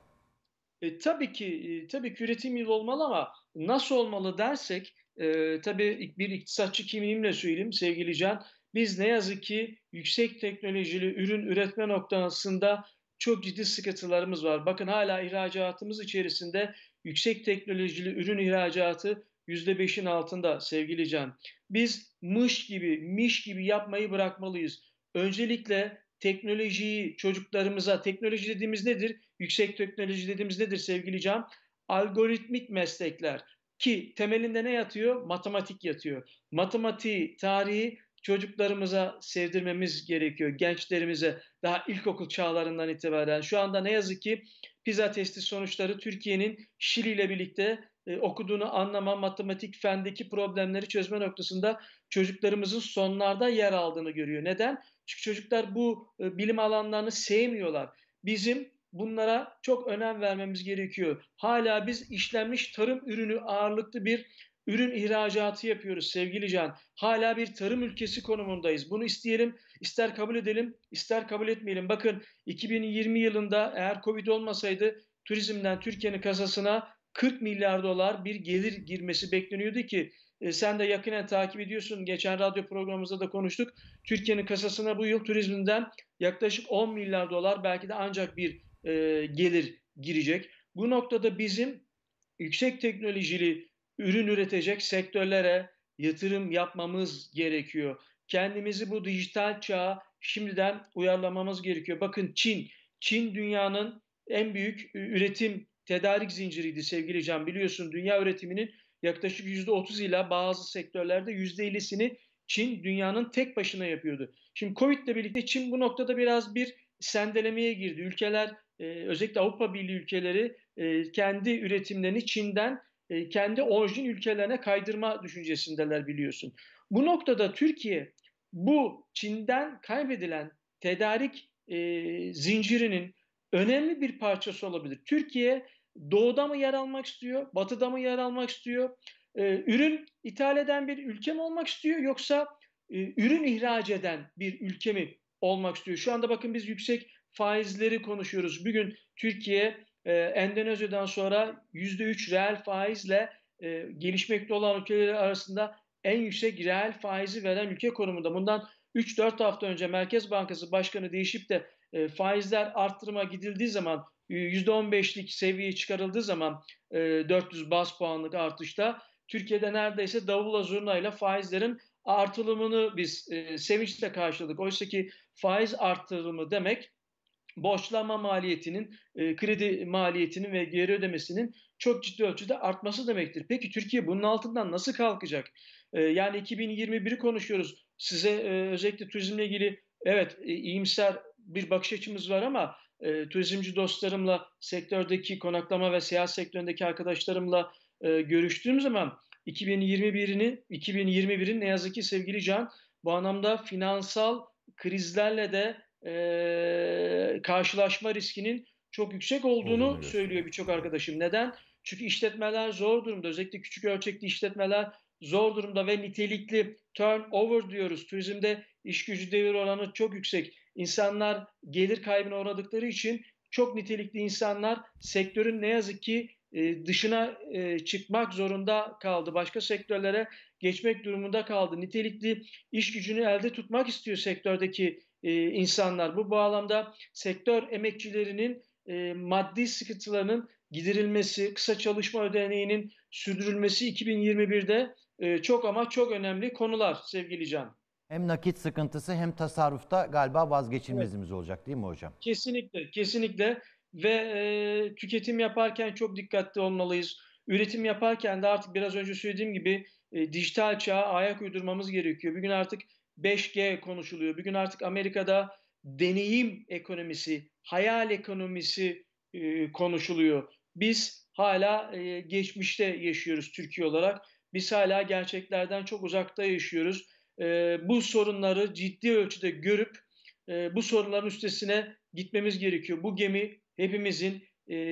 Speaker 4: E, tabii ki e, tabii ki üretim yılı olmalı ama nasıl olmalı dersek e, tabii bir iktisatçı kimliğimle söyleyeyim sevgili Can. Biz ne yazık ki yüksek teknolojili ürün üretme noktasında çok ciddi sıkıntılarımız var. Bakın hala ihracatımız içerisinde yüksek teknolojili ürün ihracatı %5'in altında sevgili Can. Biz mış gibi, miş gibi yapmayı bırakmalıyız. Öncelikle teknolojiyi çocuklarımıza, teknoloji dediğimiz nedir? Yüksek teknoloji dediğimiz nedir sevgili Can? Algoritmik meslekler ki temelinde ne yatıyor? Matematik yatıyor. Matematiği, tarihi çocuklarımıza sevdirmemiz gerekiyor. Gençlerimize daha ilkokul çağlarından itibaren. Şu anda ne yazık ki PISA testi sonuçları Türkiye'nin Şili ile birlikte e, okuduğunu anlama, matematik fendeki problemleri çözme noktasında çocuklarımızın sonlarda yer aldığını görüyor. Neden? Çünkü çocuklar bu e, bilim alanlarını sevmiyorlar. Bizim bunlara çok önem vermemiz gerekiyor. Hala biz işlenmiş tarım ürünü ağırlıklı bir Ürün ihracatı yapıyoruz sevgili Can. Hala bir tarım ülkesi konumundayız. Bunu isteyelim, ister kabul edelim, ister kabul etmeyelim. Bakın 2020 yılında eğer Covid olmasaydı turizmden Türkiye'nin kasasına 40 milyar dolar bir gelir girmesi bekleniyordu ki e, sen de yakinen takip ediyorsun. Geçen radyo programımızda da konuştuk. Türkiye'nin kasasına bu yıl turizmden yaklaşık 10 milyar dolar belki de ancak bir e, gelir girecek. Bu noktada bizim yüksek teknolojili ürün üretecek sektörlere yatırım yapmamız gerekiyor. Kendimizi bu dijital çağa şimdiden uyarlamamız gerekiyor. Bakın Çin, Çin dünyanın en büyük üretim tedarik zinciriydi sevgili Can. Biliyorsun dünya üretiminin yaklaşık %30 ile bazı sektörlerde %50'sini Çin dünyanın tek başına yapıyordu. Şimdi Covid ile birlikte Çin bu noktada biraz bir sendelemeye girdi. Ülkeler e, özellikle Avrupa Birliği ülkeleri e, kendi üretimlerini Çin'den e, kendi orijin ülkelerine kaydırma düşüncesindeler biliyorsun. Bu noktada Türkiye bu Çin'den kaybedilen tedarik e, zincirinin önemli bir parçası olabilir. Türkiye doğuda mı yer almak istiyor, batıda mı yer almak istiyor? E, ürün ithal eden bir ülke mi olmak istiyor yoksa e, ürün ihraç eden bir ülke mi olmak istiyor? Şu anda bakın biz yüksek faizleri konuşuyoruz. Bugün Türkiye ee, Endonezya'dan sonra %3 reel faizle e, gelişmekte olan ülkeler arasında en yüksek reel faizi veren ülke konumunda. Bundan 3-4 hafta önce Merkez Bankası Başkanı değişip de e, faizler arttırma gidildiği zaman %15'lik e, seviye çıkarıldığı zaman e, 400 bas puanlık artışta Türkiye'de neredeyse davulla zurnayla faizlerin artılımını biz e, sevinçle karşıladık. Oysa ki faiz artırımı demek borçlanma maliyetinin, e, kredi maliyetinin ve geri ödemesinin çok ciddi ölçüde artması demektir. Peki Türkiye bunun altından nasıl kalkacak? E, yani 2021'i konuşuyoruz. Size e, özellikle turizmle ilgili evet e, iyimser bir bakış açımız var ama e, turizmci dostlarımla, sektördeki konaklama ve seyahat sektöründeki arkadaşlarımla e, görüştüğüm zaman 2021'in 2021'in ne yazık ki sevgili Can bu anlamda finansal krizlerle de e, karşılaşma riskinin çok yüksek olduğunu Olabilir. söylüyor birçok arkadaşım. Neden? Çünkü işletmeler zor durumda. Özellikle küçük ölçekli işletmeler zor durumda ve nitelikli turnover diyoruz. Turizmde iş gücü devir oranı çok yüksek. İnsanlar gelir kaybına uğradıkları için çok nitelikli insanlar sektörün ne yazık ki dışına çıkmak zorunda kaldı. Başka sektörlere geçmek durumunda kaldı. Nitelikli iş gücünü elde tutmak istiyor sektördeki e, insanlar. Bu bağlamda sektör emekçilerinin e, maddi sıkıntılarının giderilmesi, kısa çalışma ödeneğinin sürdürülmesi 2021'de e, çok ama çok önemli konular sevgili Can.
Speaker 1: Hem nakit sıkıntısı hem tasarrufta galiba vazgeçilmezimiz evet. olacak değil mi hocam?
Speaker 4: Kesinlikle, kesinlikle ve e, tüketim yaparken çok dikkatli olmalıyız. Üretim yaparken de artık biraz önce söylediğim gibi e, dijital çağa ayak uydurmamız gerekiyor. Bugün artık 5G konuşuluyor. Bugün artık Amerika'da deneyim ekonomisi, hayal ekonomisi e, konuşuluyor. Biz hala e, geçmişte yaşıyoruz Türkiye olarak. Biz hala gerçeklerden çok uzakta yaşıyoruz. E, bu sorunları ciddi ölçüde görüp bu sorunların üstesine gitmemiz gerekiyor. Bu gemi hepimizin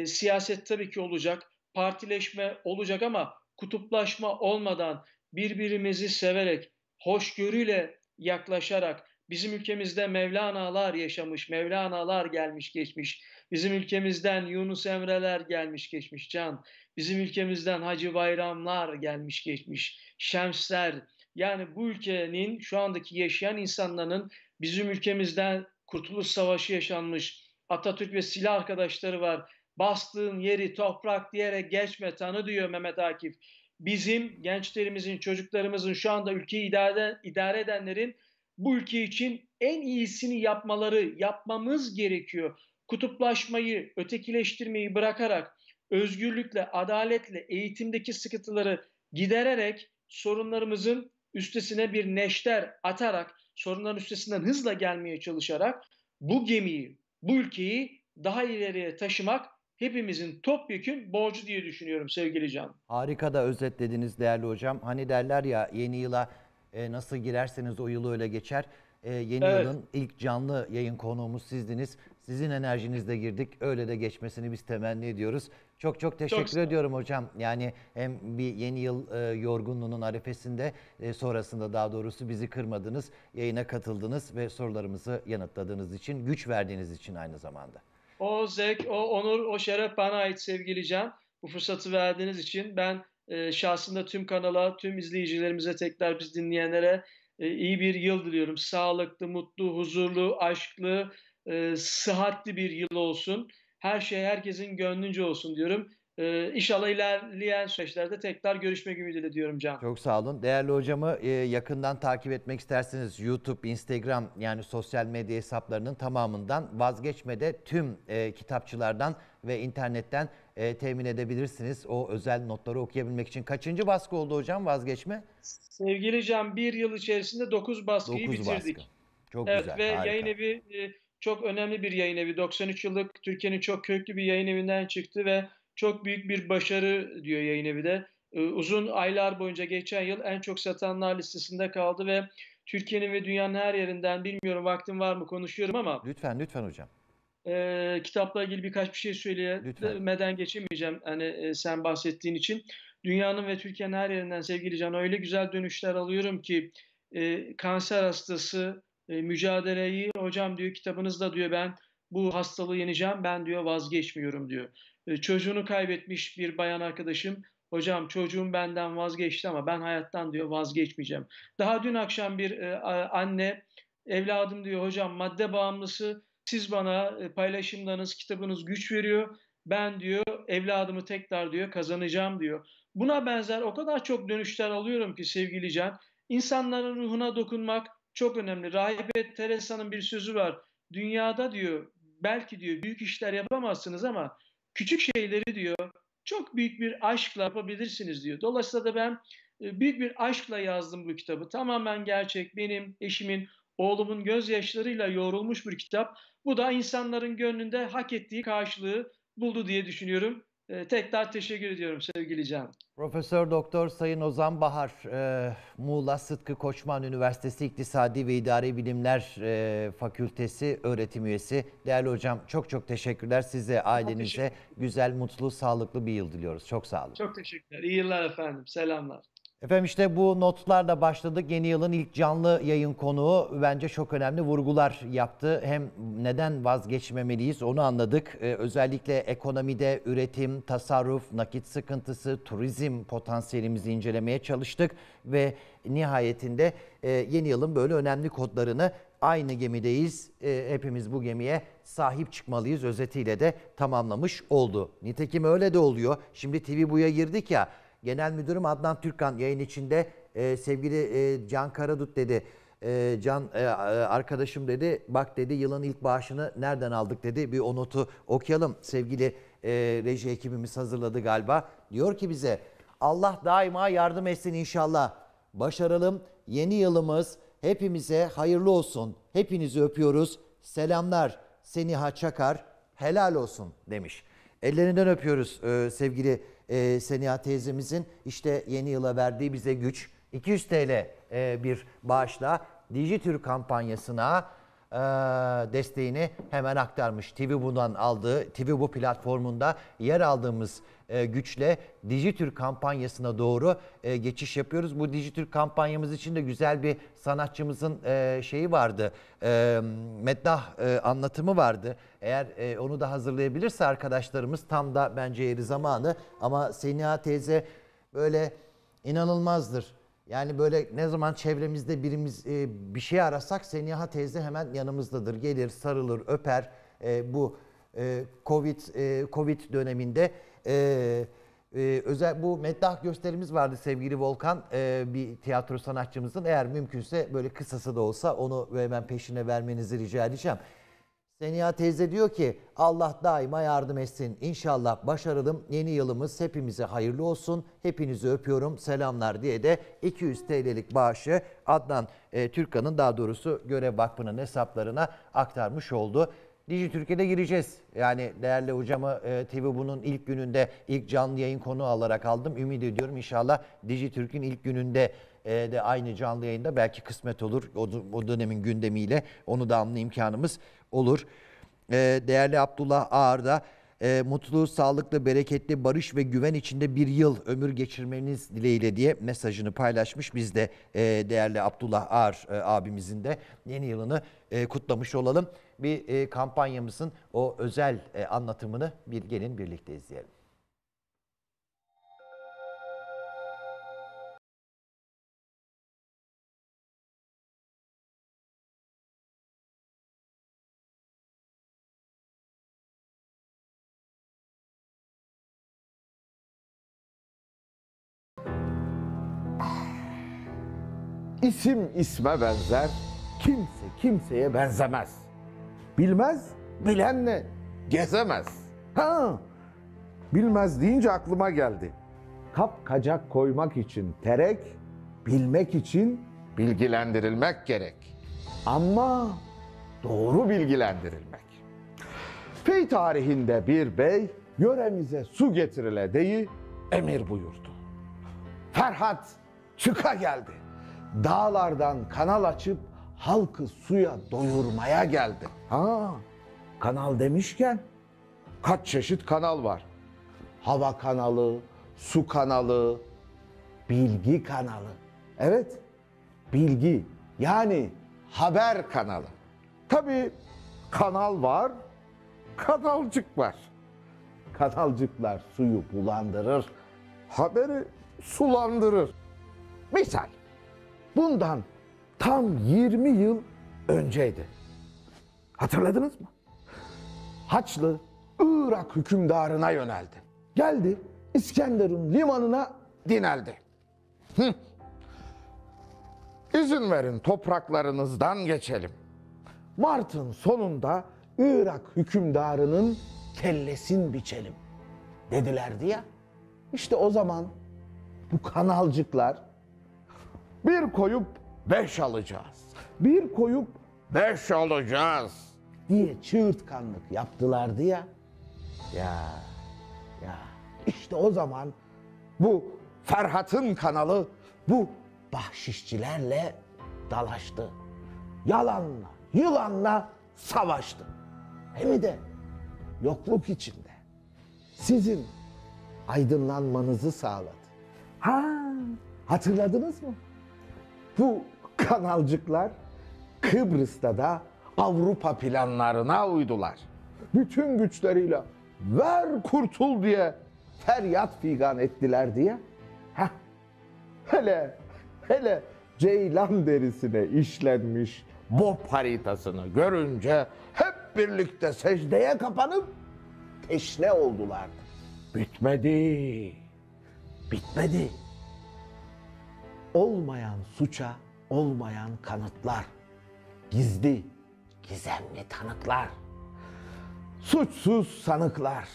Speaker 4: siyaset tabii ki olacak, partileşme olacak ama kutuplaşma olmadan birbirimizi severek, hoşgörüyle yaklaşarak bizim ülkemizde Mevlana'lar yaşamış, Mevlana'lar gelmiş geçmiş. Bizim ülkemizden Yunus Emre'ler gelmiş geçmiş can. Bizim ülkemizden Hacı Bayramlar gelmiş geçmiş. Şemsler yani bu ülkenin şu andaki yaşayan insanların bizim ülkemizden Kurtuluş Savaşı yaşanmış. Atatürk ve silah arkadaşları var. Bastığın yeri toprak diyerek geçme tanı diyor Mehmet Akif bizim gençlerimizin, çocuklarımızın şu anda ülkeyi idare, idare edenlerin bu ülke için en iyisini yapmaları, yapmamız gerekiyor. Kutuplaşmayı, ötekileştirmeyi bırakarak özgürlükle, adaletle, eğitimdeki sıkıntıları gidererek sorunlarımızın üstesine bir neşter atarak, sorunların üstesinden hızla gelmeye çalışarak bu gemiyi, bu ülkeyi daha ileriye taşımak hepimizin topyekün borcu diye düşünüyorum sevgili Can.
Speaker 1: Harika da özetlediniz değerli hocam. Hani derler ya yeni yıla e, nasıl girerseniz o yılı öyle geçer. E, yeni evet. yılın ilk canlı yayın konuğumuz sizdiniz. Sizin enerjinizle girdik. Öyle de geçmesini biz temenni ediyoruz. Çok çok teşekkür çok ediyorum hocam. Yani hem bir yeni yıl e, yorgunluğunun arifesinde e, sonrasında daha doğrusu bizi kırmadınız. Yayına katıldınız ve sorularımızı yanıtladığınız için, güç verdiğiniz için aynı zamanda
Speaker 4: o zevk, o onur, o şeref bana ait sevgili Can. Bu fırsatı verdiğiniz için ben e, şahsında tüm kanala, tüm izleyicilerimize tekrar biz dinleyenlere e, iyi bir yıl diliyorum. Sağlıklı, mutlu, huzurlu, aşklı, e, sıhhatli bir yıl olsun. Her şey herkesin gönlünce olsun diyorum. Ee, inşallah ilerleyen süreçlerde tekrar görüşmek ümidiyle diyorum Can.
Speaker 1: Çok sağ olun. Değerli hocamı e, yakından takip etmek isterseniz YouTube, Instagram yani sosyal medya hesaplarının tamamından vazgeçmede tüm e, kitapçılardan ve internetten e, temin edebilirsiniz. O özel notları okuyabilmek için. Kaçıncı baskı oldu hocam vazgeçme? Sevgili Can bir yıl içerisinde 9 baskıyı dokuz bitirdik. Baskı.
Speaker 4: Çok evet, güzel. Ve harika. yayın evi e, çok önemli bir yayın evi. 93 yıllık Türkiye'nin çok köklü bir yayın evinden çıktı ve çok büyük bir başarı diyor yayın evi de. Ee, uzun aylar boyunca geçen yıl en çok satanlar listesinde kaldı ve Türkiye'nin ve dünyanın her yerinden bilmiyorum vaktim var mı konuşuyorum ama.
Speaker 1: Lütfen lütfen hocam.
Speaker 4: E, kitapla ilgili birkaç bir şey söyleyemeden lütfen. geçemeyeceğim hani e, sen bahsettiğin için. Dünyanın ve Türkiye'nin her yerinden sevgili Can öyle güzel dönüşler alıyorum ki e, kanser hastası e, mücadeleyi hocam diyor kitabınızda diyor ben bu hastalığı yeneceğim ben diyor vazgeçmiyorum diyor. Ee, çocuğunu kaybetmiş bir bayan arkadaşım hocam çocuğum benden vazgeçti ama ben hayattan diyor vazgeçmeyeceğim. Daha dün akşam bir e, anne evladım diyor hocam madde bağımlısı siz bana e, paylaşımlarınız kitabınız güç veriyor. Ben diyor evladımı tekrar diyor kazanacağım diyor. Buna benzer o kadar çok dönüşler alıyorum ki sevgili Can. İnsanların ruhuna dokunmak çok önemli. Rahibet Teresa'nın bir sözü var. Dünyada diyor belki diyor büyük işler yapamazsınız ama küçük şeyleri diyor çok büyük bir aşkla yapabilirsiniz diyor. Dolayısıyla da ben e, büyük bir aşkla yazdım bu kitabı. Tamamen gerçek benim, eşimin, oğlumun gözyaşlarıyla yoğrulmuş bir kitap. Bu da insanların gönlünde hak ettiği karşılığı buldu diye düşünüyorum. E, tekrar teşekkür ediyorum sevgili Can.
Speaker 1: Profesör Doktor Sayın Ozan Bahar, e, Muğla Sıtkı Koçman Üniversitesi İktisadi ve İdari Bilimler e, Fakültesi öğretim üyesi. Değerli hocam çok çok teşekkürler size, ailenize. Güzel, mutlu, sağlıklı bir yıl diliyoruz. Çok sağ olun.
Speaker 4: Çok teşekkürler. İyi yıllar efendim. Selamlar.
Speaker 1: Efendim işte bu notlarla başladık. Yeni yılın ilk canlı yayın konuğu bence çok önemli vurgular yaptı. Hem neden vazgeçmemeliyiz onu anladık. Ee, özellikle ekonomide üretim, tasarruf, nakit sıkıntısı, turizm potansiyelimizi incelemeye çalıştık. Ve nihayetinde e, yeni yılın böyle önemli kodlarını aynı gemideyiz. E, hepimiz bu gemiye sahip çıkmalıyız özetiyle de tamamlamış oldu. Nitekim öyle de oluyor. Şimdi TV Bu'ya girdik ya Genel Müdürüm Adnan Türkan yayın içinde e, sevgili e, Can Karadut dedi. E, Can e, e, arkadaşım dedi bak dedi yılın ilk bağışını nereden aldık dedi. Bir o notu okuyalım sevgili e, reji ekibimiz hazırladı galiba. Diyor ki bize Allah daima yardım etsin inşallah. Başaralım yeni yılımız hepimize hayırlı olsun. Hepinizi öpüyoruz. Selamlar Seniha Çakar helal olsun demiş. Ellerinden öpüyoruz e, sevgili e, Seniha teyzemizin işte yeni yıla verdiği bize güç 200 TL e, bir bağışla Dijitürk kampanyasına ee, desteğini hemen aktarmış. TV bundan aldığı, TV bu platformunda yer aldığımız e, güçle Dijitürk kampanyasına doğru e, geçiş yapıyoruz. Bu Dijitürk kampanyamız için de güzel bir sanatçımızın e, şeyi vardı, e, meddah anlatımı vardı. Eğer onu da hazırlayabilirse arkadaşlarımız tam da bence yeri zamanı. Ama Seniha teyze böyle inanılmazdır yani böyle ne zaman çevremizde birimiz e, bir şey arasak Seniha teyze hemen yanımızdadır. Gelir, sarılır, öper. E, bu e, Covid e, Covid döneminde e, e, özel bu meddah gösterimiz vardı sevgili Volkan e, bir tiyatro sanatçımızın. Eğer mümkünse böyle kısası da olsa onu hemen peşine vermenizi rica edeceğim. Seniha teyze diyor ki Allah daima yardım etsin. İnşallah başaralım. Yeni yılımız hepimize hayırlı olsun. Hepinizi öpüyorum. Selamlar diye de 200 TL'lik bağışı Adnan e, Türkan'ın daha doğrusu Görev Vakfı'nın hesaplarına aktarmış oldu. Dici Türkiye'de gireceğiz. Yani değerli hocamı e, TV bunun ilk gününde ilk canlı yayın konu alarak aldım. Ümit ediyorum inşallah Dici Türk'ün ilk gününde e, de aynı canlı yayında belki kısmet olur. O, o dönemin gündemiyle onu da anma imkanımız olur. E, değerli Abdullah Ağar da e, mutlu, sağlıklı, bereketli, barış ve güven içinde bir yıl ömür geçirmeniz dileğiyle diye mesajını paylaşmış. Biz de değerli Abdullah Ağar abimizin de yeni yılını kutlamış olalım. Bir e, kampanyamızın o özel anlatımını bir gelin birlikte izleyelim.
Speaker 3: İsim isme benzer, kimse kimseye benzemez. Bilmez, bilenle gezemez. Ha, bilmez deyince aklıma geldi. Kap kacak koymak için terek, bilmek için bilgilendirilmek gerek. Ama doğru bilgilendirilmek. Fey tarihinde bir bey yöremize su getirile deyi emir buyurdu. Ferhat çıka geldi dağlardan kanal açıp halkı suya doyurmaya geldi. Ha, kanal demişken kaç çeşit kanal var? Hava kanalı, su kanalı, bilgi kanalı. Evet, bilgi yani haber kanalı. Tabii kanal var, kanalcık var. Kanalcıklar suyu bulandırır, haberi sulandırır. Misal Bundan tam 20 yıl önceydi. Hatırladınız mı? Haçlı Irak hükümdarına yöneldi. Geldi İskenderun limanına dineldi. İzin verin topraklarınızdan geçelim. Mart'ın sonunda Irak hükümdarının kellesin biçelim dedilerdi ya. İşte o zaman bu kanalcıklar bir koyup beş alacağız. Bir koyup beş alacağız diye çığırtkanlık yaptılardı ya. Ya, ya işte o zaman bu Ferhat'ın kanalı bu bahşişçilerle dalaştı. Yalanla, yılanla savaştı. Hem de yokluk içinde sizin aydınlanmanızı sağladı. Ha, hatırladınız mı? bu kanalcıklar Kıbrıs'ta da Avrupa planlarına uydular. Bütün güçleriyle ver kurtul diye feryat figan ettiler diye. Heh, hele hele ceylan derisine işlenmiş bob haritasını görünce hep birlikte secdeye kapanıp teşne oldular. Bitmedi. Bitmedi olmayan suça olmayan kanıtlar, gizli, gizemli tanıklar, suçsuz sanıklar.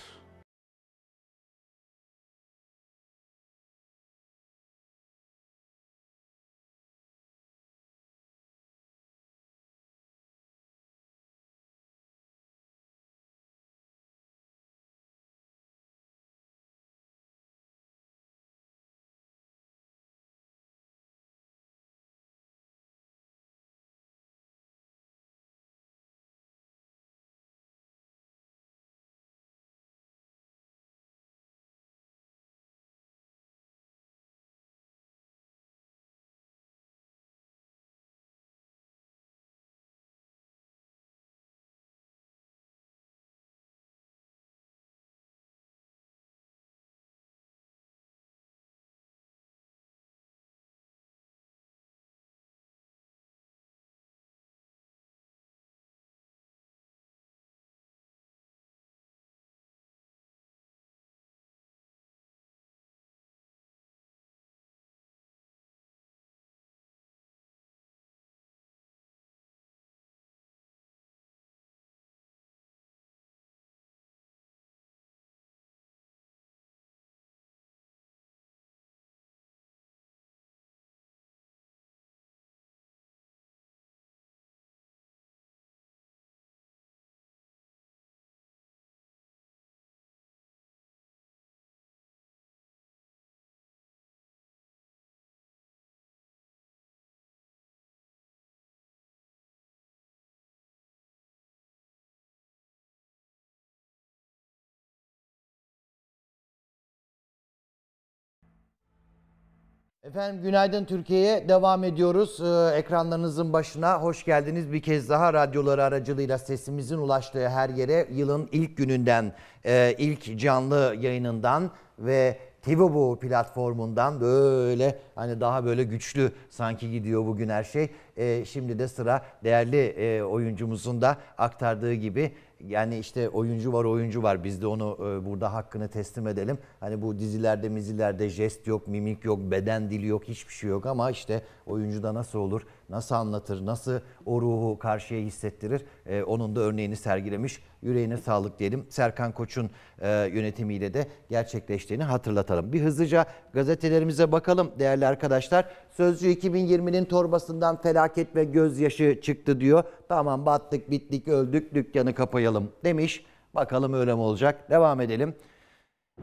Speaker 1: Efendim günaydın Türkiye'ye devam ediyoruz. Ee, ekranlarınızın başına hoş geldiniz. Bir kez daha radyoları aracılığıyla sesimizin ulaştığı her yere yılın ilk gününden, e, ilk canlı yayınından ve TVBU platformundan böyle hani daha böyle güçlü sanki gidiyor bugün her şey. E, şimdi de sıra değerli e, oyuncumuzun da aktardığı gibi yani işte oyuncu var oyuncu var biz de onu e, burada hakkını teslim edelim. Hani bu dizilerde mizilerde jest yok, mimik yok, beden dili yok, hiçbir şey yok ama işte oyuncu da nasıl olur, nasıl anlatır, nasıl o ruhu karşıya hissettirir e, onun da örneğini sergilemiş. Yüreğine sağlık diyelim. Serkan Koç'un e, yönetimiyle de gerçekleştiğini hatırlatalım. Bir hızlıca gazetelerimize bakalım değerli arkadaşlar. Sözcü 2020'nin torbasından felaket ve gözyaşı çıktı diyor. Tamam battık, bittik, öldük, dükkanı kapayalım demiş. Bakalım öyle mi olacak? Devam edelim.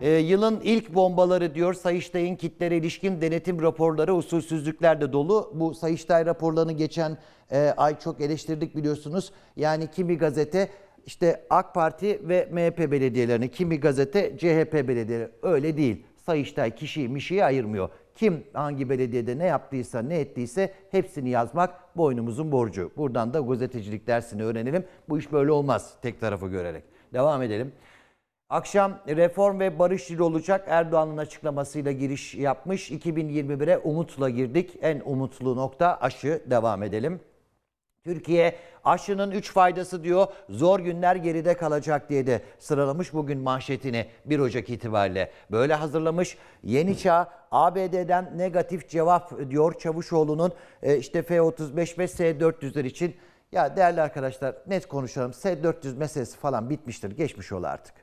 Speaker 1: E, yılın ilk bombaları diyor Sayıştay'ın kitlere ilişkin denetim raporları usulsüzlüklerle dolu. Bu Sayıştay raporlarını geçen e, ay çok eleştirdik biliyorsunuz. Yani kimi gazete işte AK Parti ve MHP belediyelerini, kimi gazete CHP belediyeleri öyle değil. Sayıştay kişiyi mişiyi ayırmıyor. Kim hangi belediyede ne yaptıysa ne ettiyse hepsini yazmak boynumuzun borcu. Buradan da gazetecilik dersini öğrenelim. Bu iş böyle olmaz tek tarafı görerek. Devam edelim. Akşam reform ve barış dili olacak Erdoğan'ın açıklamasıyla giriş yapmış. 2021'e umutla girdik. En umutlu nokta aşı devam edelim. Türkiye aşının 3 faydası diyor zor günler geride kalacak diye de sıralamış bugün manşetini 1 Ocak itibariyle. Böyle hazırlamış Yeni Çağ ABD'den negatif cevap diyor Çavuşoğlu'nun e, işte F-35 ve S-400'ler için. Ya değerli arkadaşlar net konuşalım S-400 meselesi falan bitmiştir geçmiş ol artık.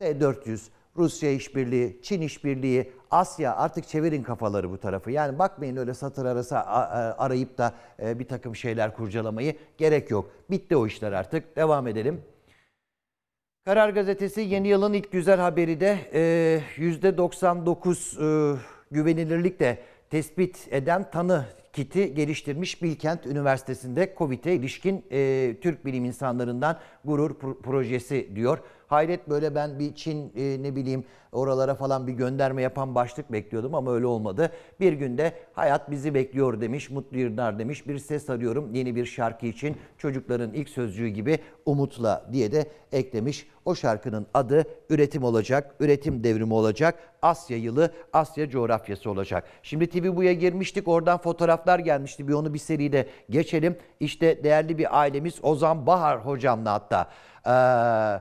Speaker 1: S-400 Rusya işbirliği, Çin işbirliği, Asya artık çevirin kafaları bu tarafı. Yani bakmayın öyle satır arası arayıp da e, bir takım şeyler kurcalamayı gerek yok. Bitti o işler artık. Devam edelim. Karar Gazetesi yeni yılın ilk güzel haberi de %99 e, e, güvenilirlikle tespit eden tanı kiti geliştirmiş Bilkent Üniversitesi'nde COVID'e ilişkin Türk bilim insanlarından gurur projesi diyor. Hayret böyle ben bir Çin e, ne bileyim oralara falan bir gönderme yapan başlık bekliyordum ama öyle olmadı. Bir günde hayat bizi bekliyor demiş, mutlu yıllar demiş. Bir ses arıyorum yeni bir şarkı için çocukların ilk sözcüğü gibi umutla diye de eklemiş. O şarkının adı üretim olacak, üretim devrimi olacak, Asya yılı, Asya coğrafyası olacak. Şimdi TV Bu'ya girmiştik, oradan fotoğraflar gelmişti. Bir onu bir seride geçelim. İşte değerli bir ailemiz Ozan Bahar hocamla hatta.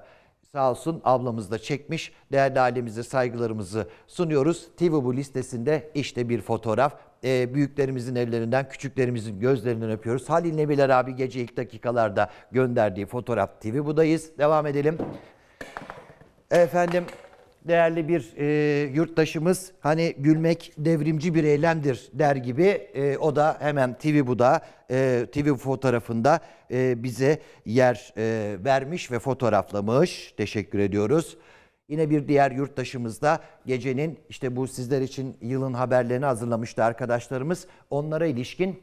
Speaker 1: Ee, sağ olsun ablamız da çekmiş. Değerli ailemize saygılarımızı sunuyoruz. TV bu listesinde işte bir fotoğraf. E, büyüklerimizin ellerinden, küçüklerimizin gözlerinden öpüyoruz. Halil Nebiler abi gece ilk dakikalarda gönderdiği fotoğraf TV budayız. Devam edelim. Efendim değerli bir e, yurttaşımız hani gülmek devrimci bir eylemdir der gibi e, o da hemen TV e, bu da e, TV fotoğrafında e, bize yer e, vermiş ve fotoğraflamış. Teşekkür ediyoruz. Yine bir diğer yurttaşımız da gecenin işte bu sizler için yılın haberlerini hazırlamıştı arkadaşlarımız. Onlara ilişkin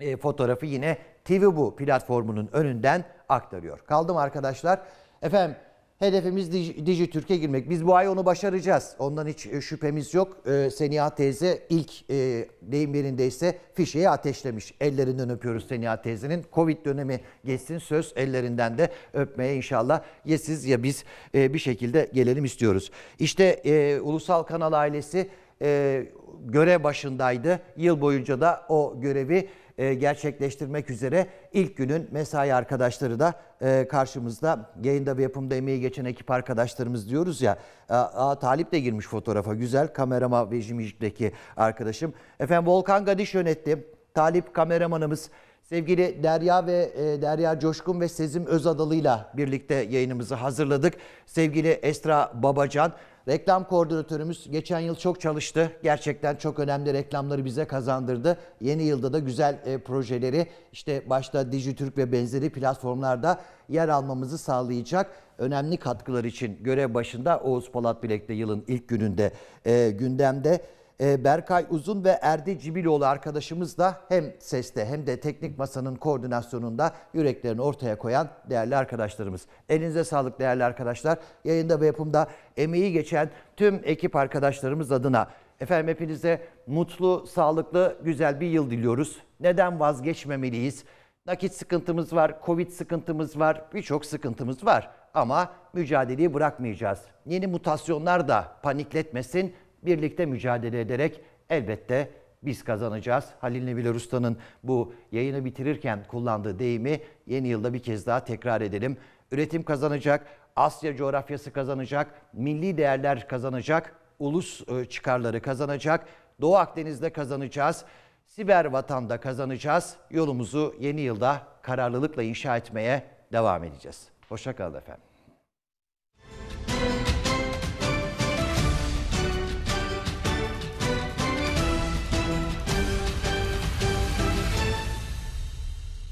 Speaker 1: e, fotoğrafı yine TV bu platformunun önünden aktarıyor. Kaldım arkadaşlar. Efendim Hedefimiz Dij Türkiye girmek. Biz bu ay onu başaracağız. Ondan hiç e, şüphemiz yok. E, Seniha teyze ilk e, deyim yerindeyse fişeyi ateşlemiş. Ellerinden öpüyoruz Seniha teyzenin. Covid dönemi geçsin söz ellerinden de öpmeye inşallah ya siz ya biz e, bir şekilde gelelim istiyoruz. İşte Ulusal Kanal ailesi e, görev başındaydı. Yıl boyunca da o görevi e, gerçekleştirmek üzere ilk günün mesai arkadaşları da e, karşımızda. Yayında ve yapımda emeği geçen ekip arkadaşlarımız diyoruz ya. A, Talip de girmiş fotoğrafa. Güzel kamerama ve Jimicik'teki arkadaşım. Efendim Volkan Gadiş yönetti. Talip kameramanımız. Sevgili Derya ve e, Derya Coşkun ve Sezim Özadalı ile birlikte yayınımızı hazırladık. Sevgili Esra Babacan Reklam koordinatörümüz geçen yıl çok çalıştı. Gerçekten çok önemli reklamları bize kazandırdı. Yeni yılda da güzel e, projeleri işte başta Dijitürk ve benzeri platformlarda yer almamızı sağlayacak önemli katkılar için görev başında Oğuz Polat Bilek yılın ilk gününde e, gündemde. Ee, Berkay Uzun ve Erdi Cibiloğlu arkadaşımız da hem seste hem de teknik masanın koordinasyonunda yüreklerini ortaya koyan değerli arkadaşlarımız. Elinize sağlık değerli arkadaşlar. Yayında ve yapımda emeği geçen tüm ekip arkadaşlarımız adına efendim hepinize mutlu, sağlıklı, güzel bir yıl diliyoruz. Neden vazgeçmemeliyiz? Nakit sıkıntımız var, Covid sıkıntımız var, birçok sıkıntımız var ama mücadeleyi bırakmayacağız. Yeni mutasyonlar da panikletmesin birlikte mücadele ederek elbette biz kazanacağız. Halil Nebil Usta'nın bu yayını bitirirken kullandığı deyimi yeni yılda bir kez daha tekrar edelim. Üretim kazanacak, Asya coğrafyası kazanacak, milli değerler kazanacak, ulus e, çıkarları kazanacak, Doğu Akdeniz'de kazanacağız, siber vatanda kazanacağız. Yolumuzu yeni yılda kararlılıkla inşa etmeye devam edeceğiz. Hoşçakalın efendim.